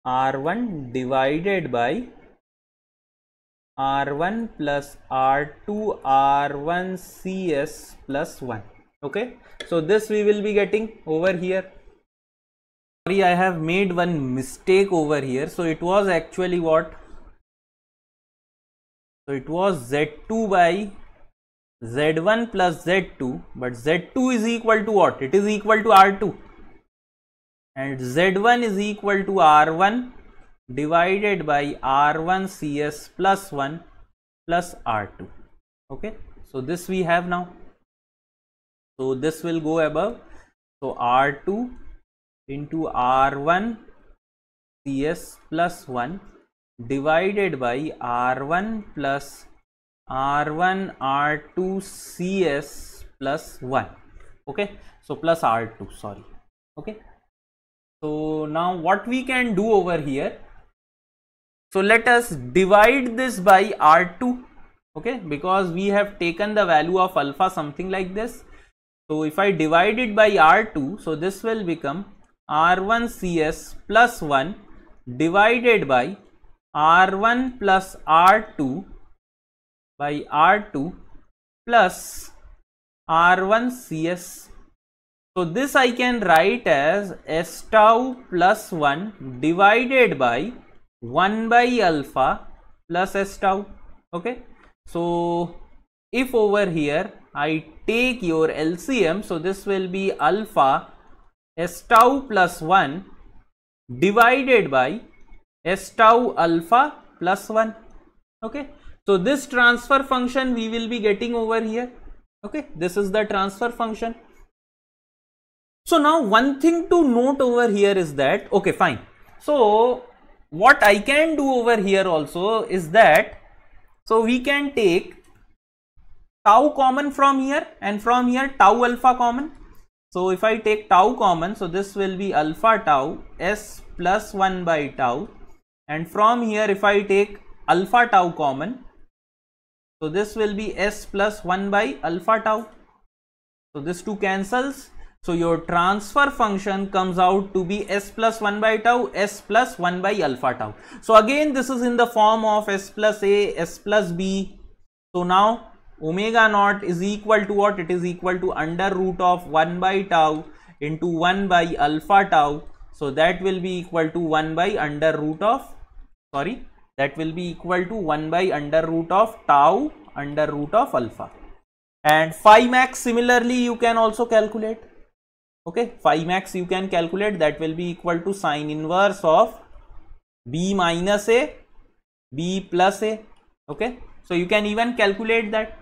R1 divided by R1 plus R2 R1 CS plus 1. Okay. So this we will be getting over here. Sorry, I have made one mistake over here. So it was actually what so it was Z2 by Z1 plus Z2 but Z2 is equal to what? It is equal to R2 and Z1 is equal to R1 divided by R1 CS plus 1 plus R2 okay. So this we have now. So this will go above. So R2 into R1 CS plus 1 divided by R1 plus R1 R2 CS plus 1 okay so plus R2 sorry okay so now what we can do over here so let us divide this by R2 okay because we have taken the value of alpha something like this so if I divide it by R2 so this will become R1 CS plus 1 divided by R1 plus R2 by R2 plus R1 CS. So this I can write as S tau plus 1 divided by 1 by alpha plus S tau. Okay. So if over here I take your LCM, so this will be alpha S tau plus 1 divided by s tau alpha plus 1 okay so this transfer function we will be getting over here okay this is the transfer function so now one thing to note over here is that okay fine so what i can do over here also is that so we can take tau common from here and from here tau alpha common so if i take tau common so this will be alpha tau s plus 1 by tau and from here if I take alpha tau common so this will be s plus 1 by alpha tau so this two cancels so your transfer function comes out to be s plus 1 by tau s plus 1 by alpha tau so again this is in the form of s plus a s plus b so now omega naught is equal to what it is equal to under root of 1 by tau into 1 by alpha tau so that will be equal to 1 by under root of sorry that will be equal to 1 by under root of tau under root of alpha and phi max similarly you can also calculate okay phi max you can calculate that will be equal to sine inverse of b minus a b plus a okay so you can even calculate that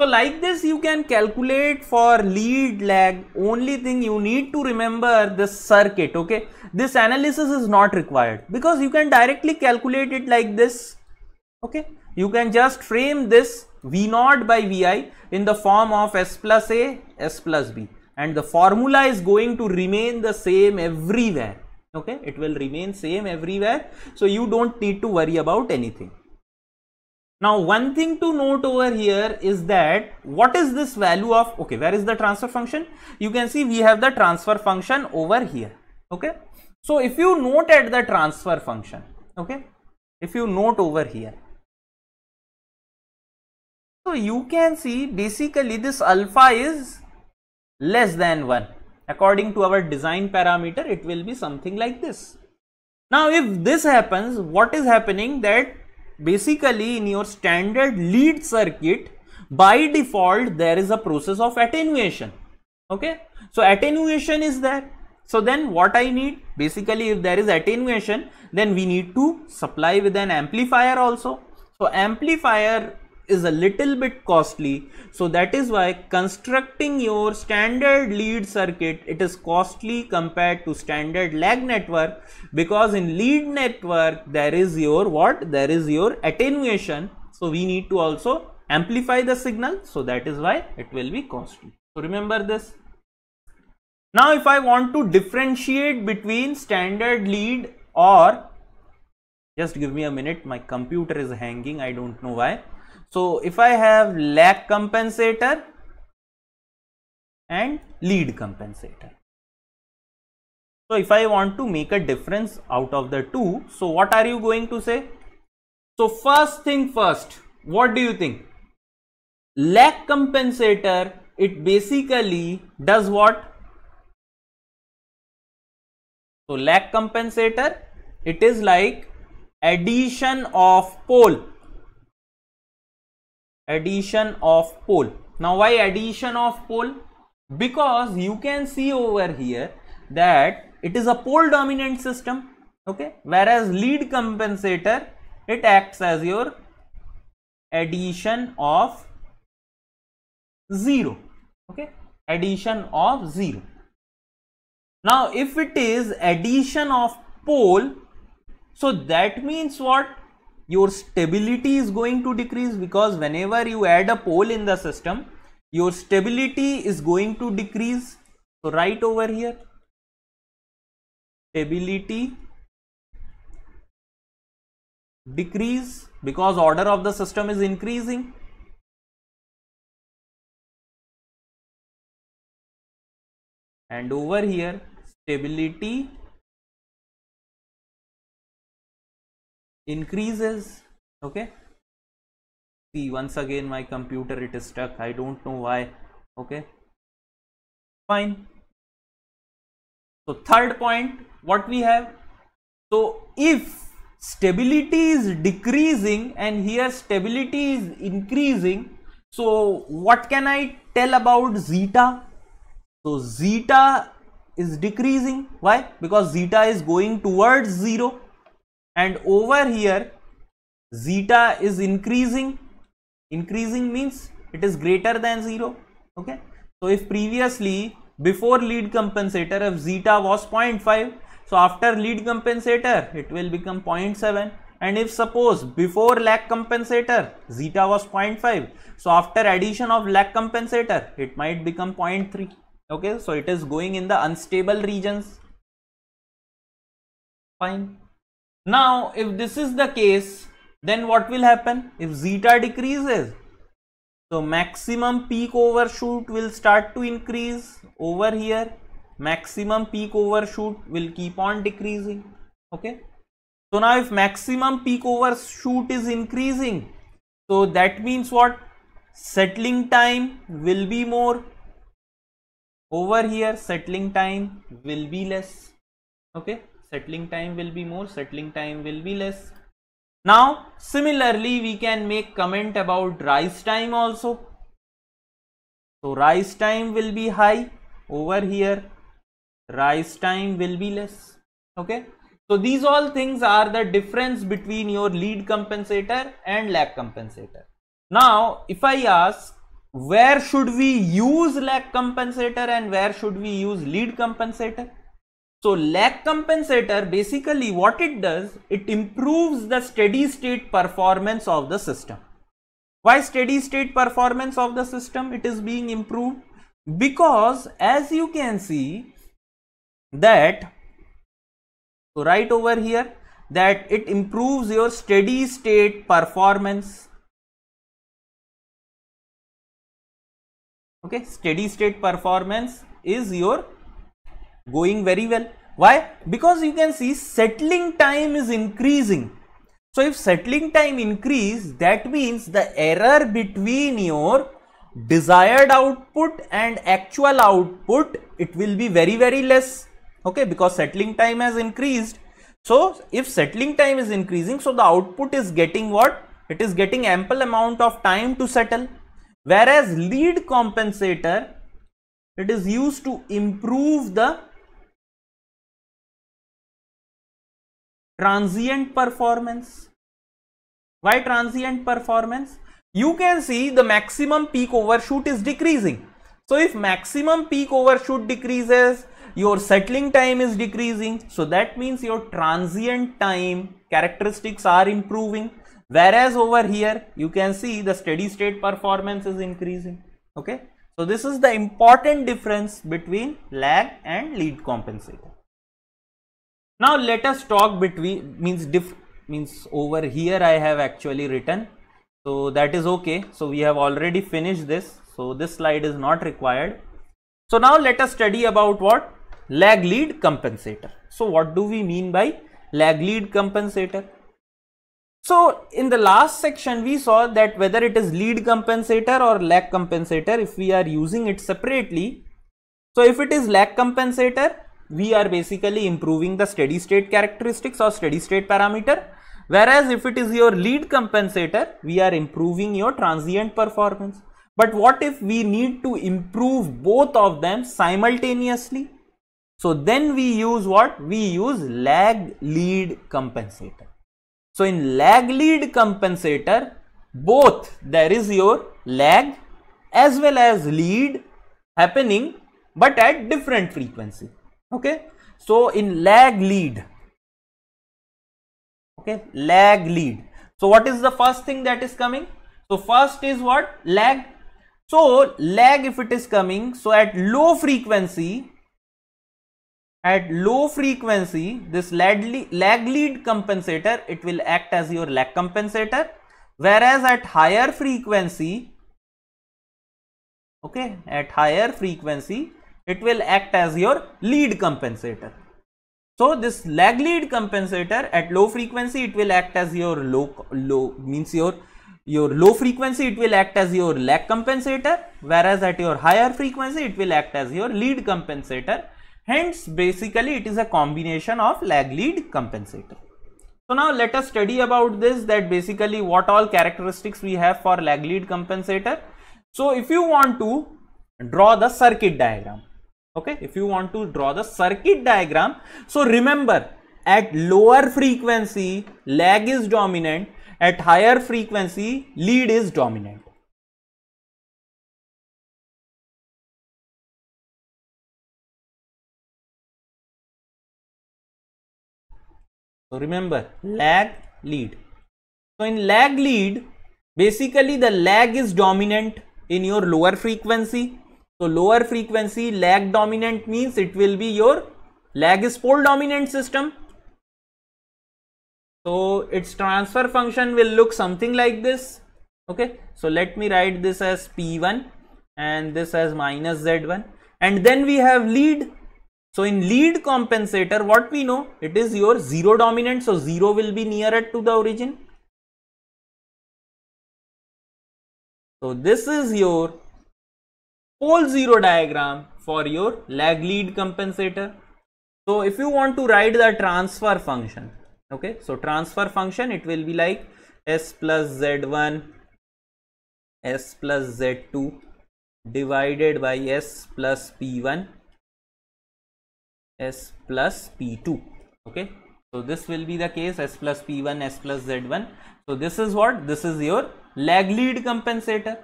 so like this you can calculate for lead lag only thing you need to remember this circuit okay this analysis is not required because you can directly calculate it like this okay you can just frame this V naught by Vi in the form of S plus A S plus B and the formula is going to remain the same everywhere okay it will remain same everywhere so you don't need to worry about anything now one thing to note over here is that what is this value of, okay, where is the transfer function? You can see we have the transfer function over here, okay. So if you note at the transfer function, okay, if you note over here, so you can see basically this alpha is less than 1. According to our design parameter, it will be something like this. Now if this happens, what is happening that basically in your standard lead circuit, by default, there is a process of attenuation. Okay. So attenuation is there. So then what I need basically if there is attenuation, then we need to supply with an amplifier also. So amplifier is a little bit costly so that is why constructing your standard lead circuit it is costly compared to standard lag network because in lead network there is your what there is your attenuation so we need to also amplify the signal so that is why it will be costly so remember this now if i want to differentiate between standard lead or just give me a minute my computer is hanging i don't know why so, if I have lag compensator and lead compensator. So, if I want to make a difference out of the two, so what are you going to say? So, first thing first, what do you think? Lag compensator, it basically does what? So, lag compensator, it is like addition of pole addition of pole now why addition of pole because you can see over here that it is a pole dominant system okay whereas lead compensator it acts as your addition of zero okay addition of zero now if it is addition of pole so that means what your stability is going to decrease because whenever you add a pole in the system your stability is going to decrease so right over here stability decrease because order of the system is increasing and over here stability increases okay see once again my computer it is stuck i don't know why okay fine so third point what we have so if stability is decreasing and here stability is increasing so what can i tell about zeta so zeta is decreasing why because zeta is going towards zero and over here zeta is increasing increasing means it is greater than 0 okay so if previously before lead compensator if zeta was 0.5 so after lead compensator it will become 0.7 and if suppose before lag compensator zeta was 0.5 so after addition of lag compensator it might become 0.3 okay so it is going in the unstable regions fine now, if this is the case, then what will happen if zeta decreases? So, maximum peak overshoot will start to increase over here. Maximum peak overshoot will keep on decreasing. Okay. So, now if maximum peak overshoot is increasing, so that means what? Settling time will be more. Over here, settling time will be less. Okay settling time will be more settling time will be less now similarly we can make comment about rise time also so rise time will be high over here rise time will be less okay so these all things are the difference between your lead compensator and lag compensator now if i ask where should we use lag compensator and where should we use lead compensator so lag compensator basically what it does, it improves the steady state performance of the system. Why steady state performance of the system it is being improved? Because as you can see that so right over here that it improves your steady state performance. Okay, steady state performance is your going very well. Why? Because you can see settling time is increasing. So if settling time increase, that means the error between your desired output and actual output, it will be very, very less. Okay, because settling time has increased. So if settling time is increasing, so the output is getting what? It is getting ample amount of time to settle. Whereas lead compensator, it is used to improve the transient performance. Why transient performance? You can see the maximum peak overshoot is decreasing. So if maximum peak overshoot decreases, your settling time is decreasing. So that means your transient time characteristics are improving. Whereas over here, you can see the steady state performance is increasing. Okay. So this is the important difference between lag and lead compensator. Now let us talk between means diff means over here I have actually written. So that is okay. So we have already finished this. So this slide is not required. So now let us study about what lag lead compensator. So what do we mean by lag lead compensator? So in the last section we saw that whether it is lead compensator or lag compensator if we are using it separately. So if it is lag compensator we are basically improving the steady state characteristics or steady state parameter whereas if it is your lead compensator we are improving your transient performance but what if we need to improve both of them simultaneously so then we use what we use lag lead compensator so in lag lead compensator both there is your lag as well as lead happening but at different frequency okay so in lag lead okay lag lead so what is the first thing that is coming so first is what lag so lag if it is coming so at low frequency at low frequency this lag lead, compensator it will act as your lag compensator whereas at higher frequency okay at higher frequency it will act as your lead compensator. So this lag lead compensator at low frequency it will act as your low, low means your your low frequency it will act as your lag compensator whereas at your higher frequency it will act as your lead compensator hence basically it is a combination of lag lead compensator. So now let us study about this that basically what all characteristics we have for lag lead compensator. So if you want to draw the circuit diagram okay if you want to draw the circuit diagram so remember at lower frequency lag is dominant at higher frequency lead is dominant so remember lag lead so in lag lead basically the lag is dominant in your lower frequency so lower frequency lag dominant means it will be your lag is pole dominant system. So its transfer function will look something like this. Okay. So let me write this as P1 and this as minus Z1 and then we have lead. So in lead compensator what we know it is your zero dominant. So zero will be nearer to the origin. So this is your pole zero diagram for your lag lead compensator. So if you want to write the transfer function, okay, so transfer function it will be like s plus z1 s plus z2 divided by s plus p1 s plus p2 okay so this will be the case s plus p1 s plus z1 so this is what this is your lag lead compensator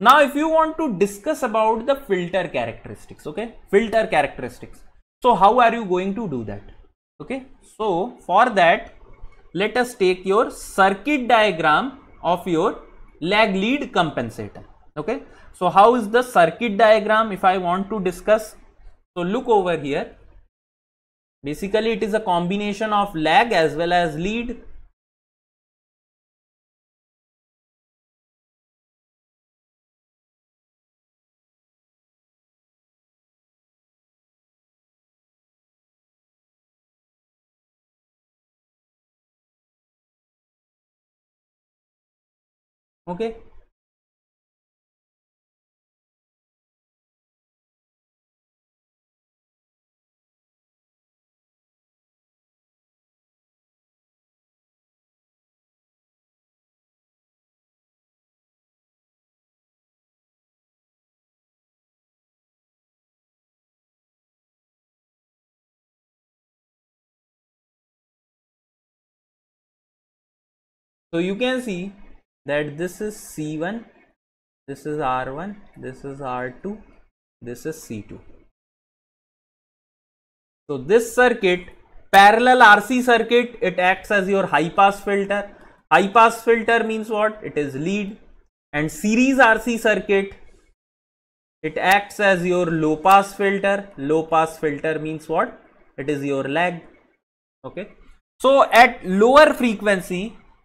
now, if you want to discuss about the filter characteristics, okay, filter characteristics. So, how are you going to do that? Okay, so for that, let us take your circuit diagram of your lag lead compensator. Okay, so how is the circuit diagram if I want to discuss? So, look over here. Basically, it is a combination of lag as well as lead okay So you can see that this is c1 this is r1 this is r2 this is c2 so this circuit parallel rc circuit it acts as your high pass filter high pass filter means what it is lead and series rc circuit it acts as your low pass filter low pass filter means what it is your lag okay so at lower frequency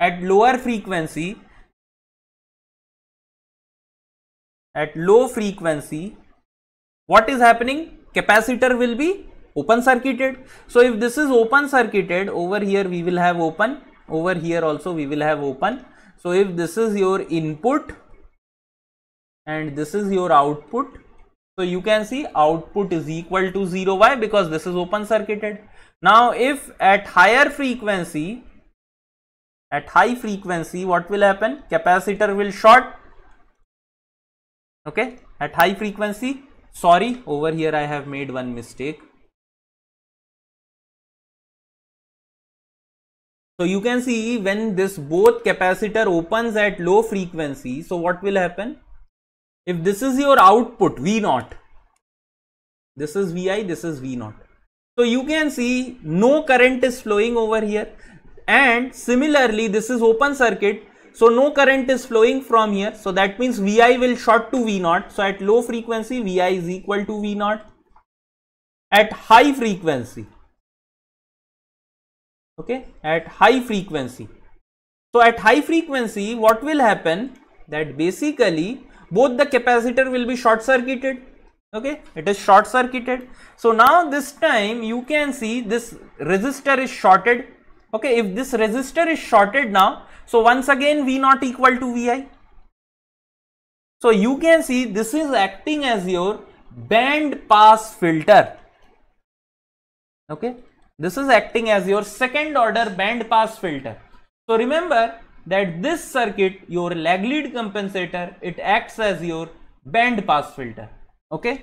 at lower frequency at low frequency, what is happening? Capacitor will be open circuited. So, if this is open circuited over here we will have open, over here also we will have open. So, if this is your input and this is your output, so you can see output is equal to 0 y because this is open circuited. Now, if at higher frequency, at high frequency what will happen? Capacitor will short okay at high frequency sorry over here I have made one mistake so you can see when this both capacitor opens at low frequency so what will happen if this is your output V naught this is Vi this is V naught so you can see no current is flowing over here and similarly this is open circuit so no current is flowing from here. So that means Vi will short to v naught. So at low frequency, Vi is equal to v naught. At high frequency, okay, at high frequency. So at high frequency, what will happen that basically both the capacitor will be short circuited okay it is short circuited so now this time you can see this resistor is shorted okay if this resistor is shorted now so once again v not equal to vi so you can see this is acting as your band pass filter okay this is acting as your second order band pass filter so remember that this circuit your lag lead compensator it acts as your band pass filter okay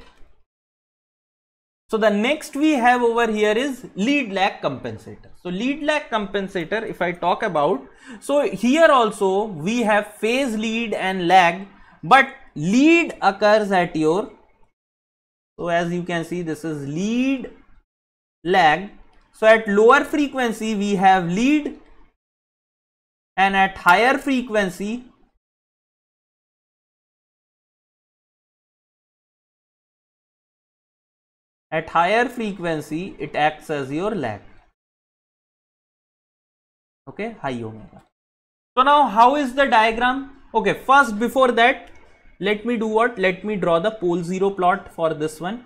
so the next we have over here is lead lag compensator. So lead lag compensator, if I talk about, so here also we have phase lead and lag, but lead occurs at your, so as you can see, this is lead lag. So at lower frequency, we have lead and at higher frequency, At higher frequency, it acts as your lag. Okay, high omega. So now how is the diagram? Okay, first before that, let me do what? Let me draw the pole zero plot for this one.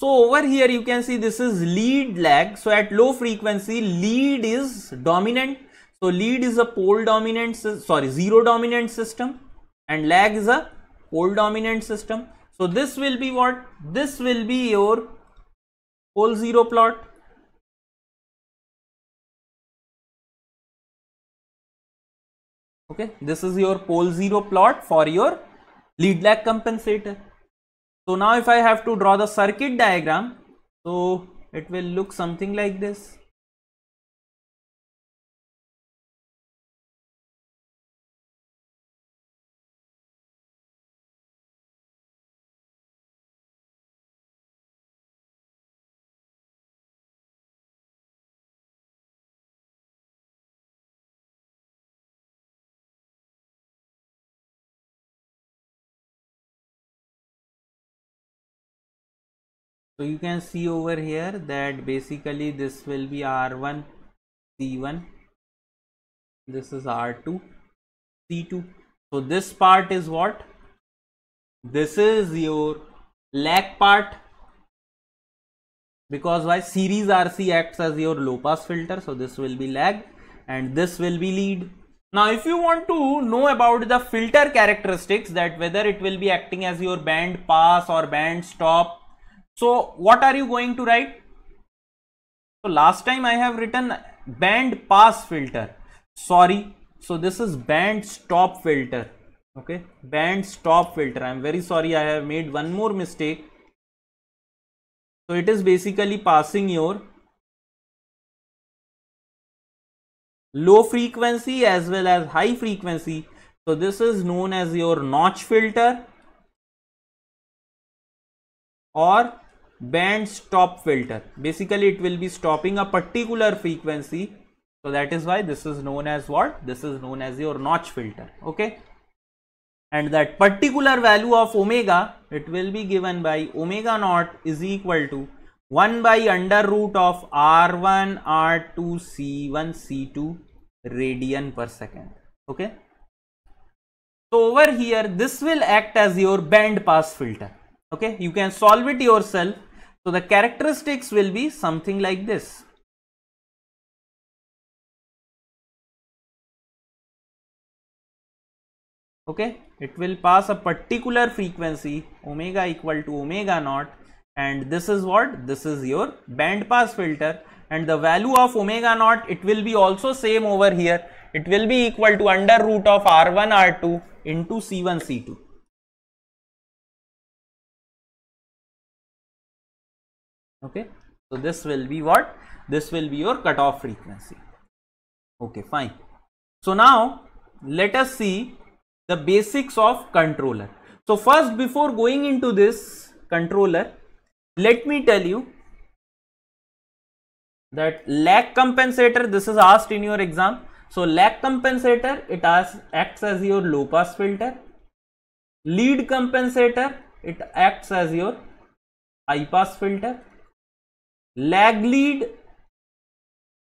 So over here you can see this is lead lag. So at low frequency, lead is dominant. So lead is a pole dominant, sorry, zero dominant system and lag is a pole dominant system so this will be what this will be your pole zero plot okay this is your pole zero plot for your lead lag compensator so now if i have to draw the circuit diagram so it will look something like this so you can see over here that basically this will be r1 c1 this is r2 c2 so this part is what this is your lag part because why series rc acts as your low pass filter so this will be lag and this will be lead now if you want to know about the filter characteristics that whether it will be acting as your band pass or band stop so what are you going to write? So last time I have written band pass filter. Sorry. So this is band stop filter. Okay. Band stop filter. I'm very sorry. I have made one more mistake. So it is basically passing your low frequency as well as high frequency. So this is known as your notch filter or band stop filter basically it will be stopping a particular frequency so that is why this is known as what this is known as your notch filter okay and that particular value of omega it will be given by omega naught is equal to 1 by under root of r1 r2 c1 c2 radian per second okay so over here this will act as your band pass filter okay you can solve it yourself so the characteristics will be something like this okay it will pass a particular frequency omega equal to omega naught and this is what this is your band pass filter and the value of omega naught it will be also same over here it will be equal to under root of r1 r2 into c1 c2 okay so this will be what this will be your cutoff frequency okay fine so now let us see the basics of controller so first before going into this controller let me tell you that lag compensator this is asked in your exam so lag compensator it acts as your low pass filter lead compensator it acts as your high pass filter lag lead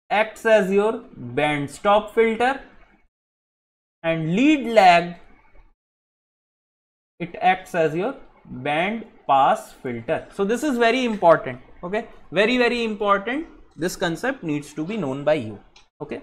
acts as your band stop filter and lead lag it acts as your band pass filter so this is very important okay very very important this concept needs to be known by you okay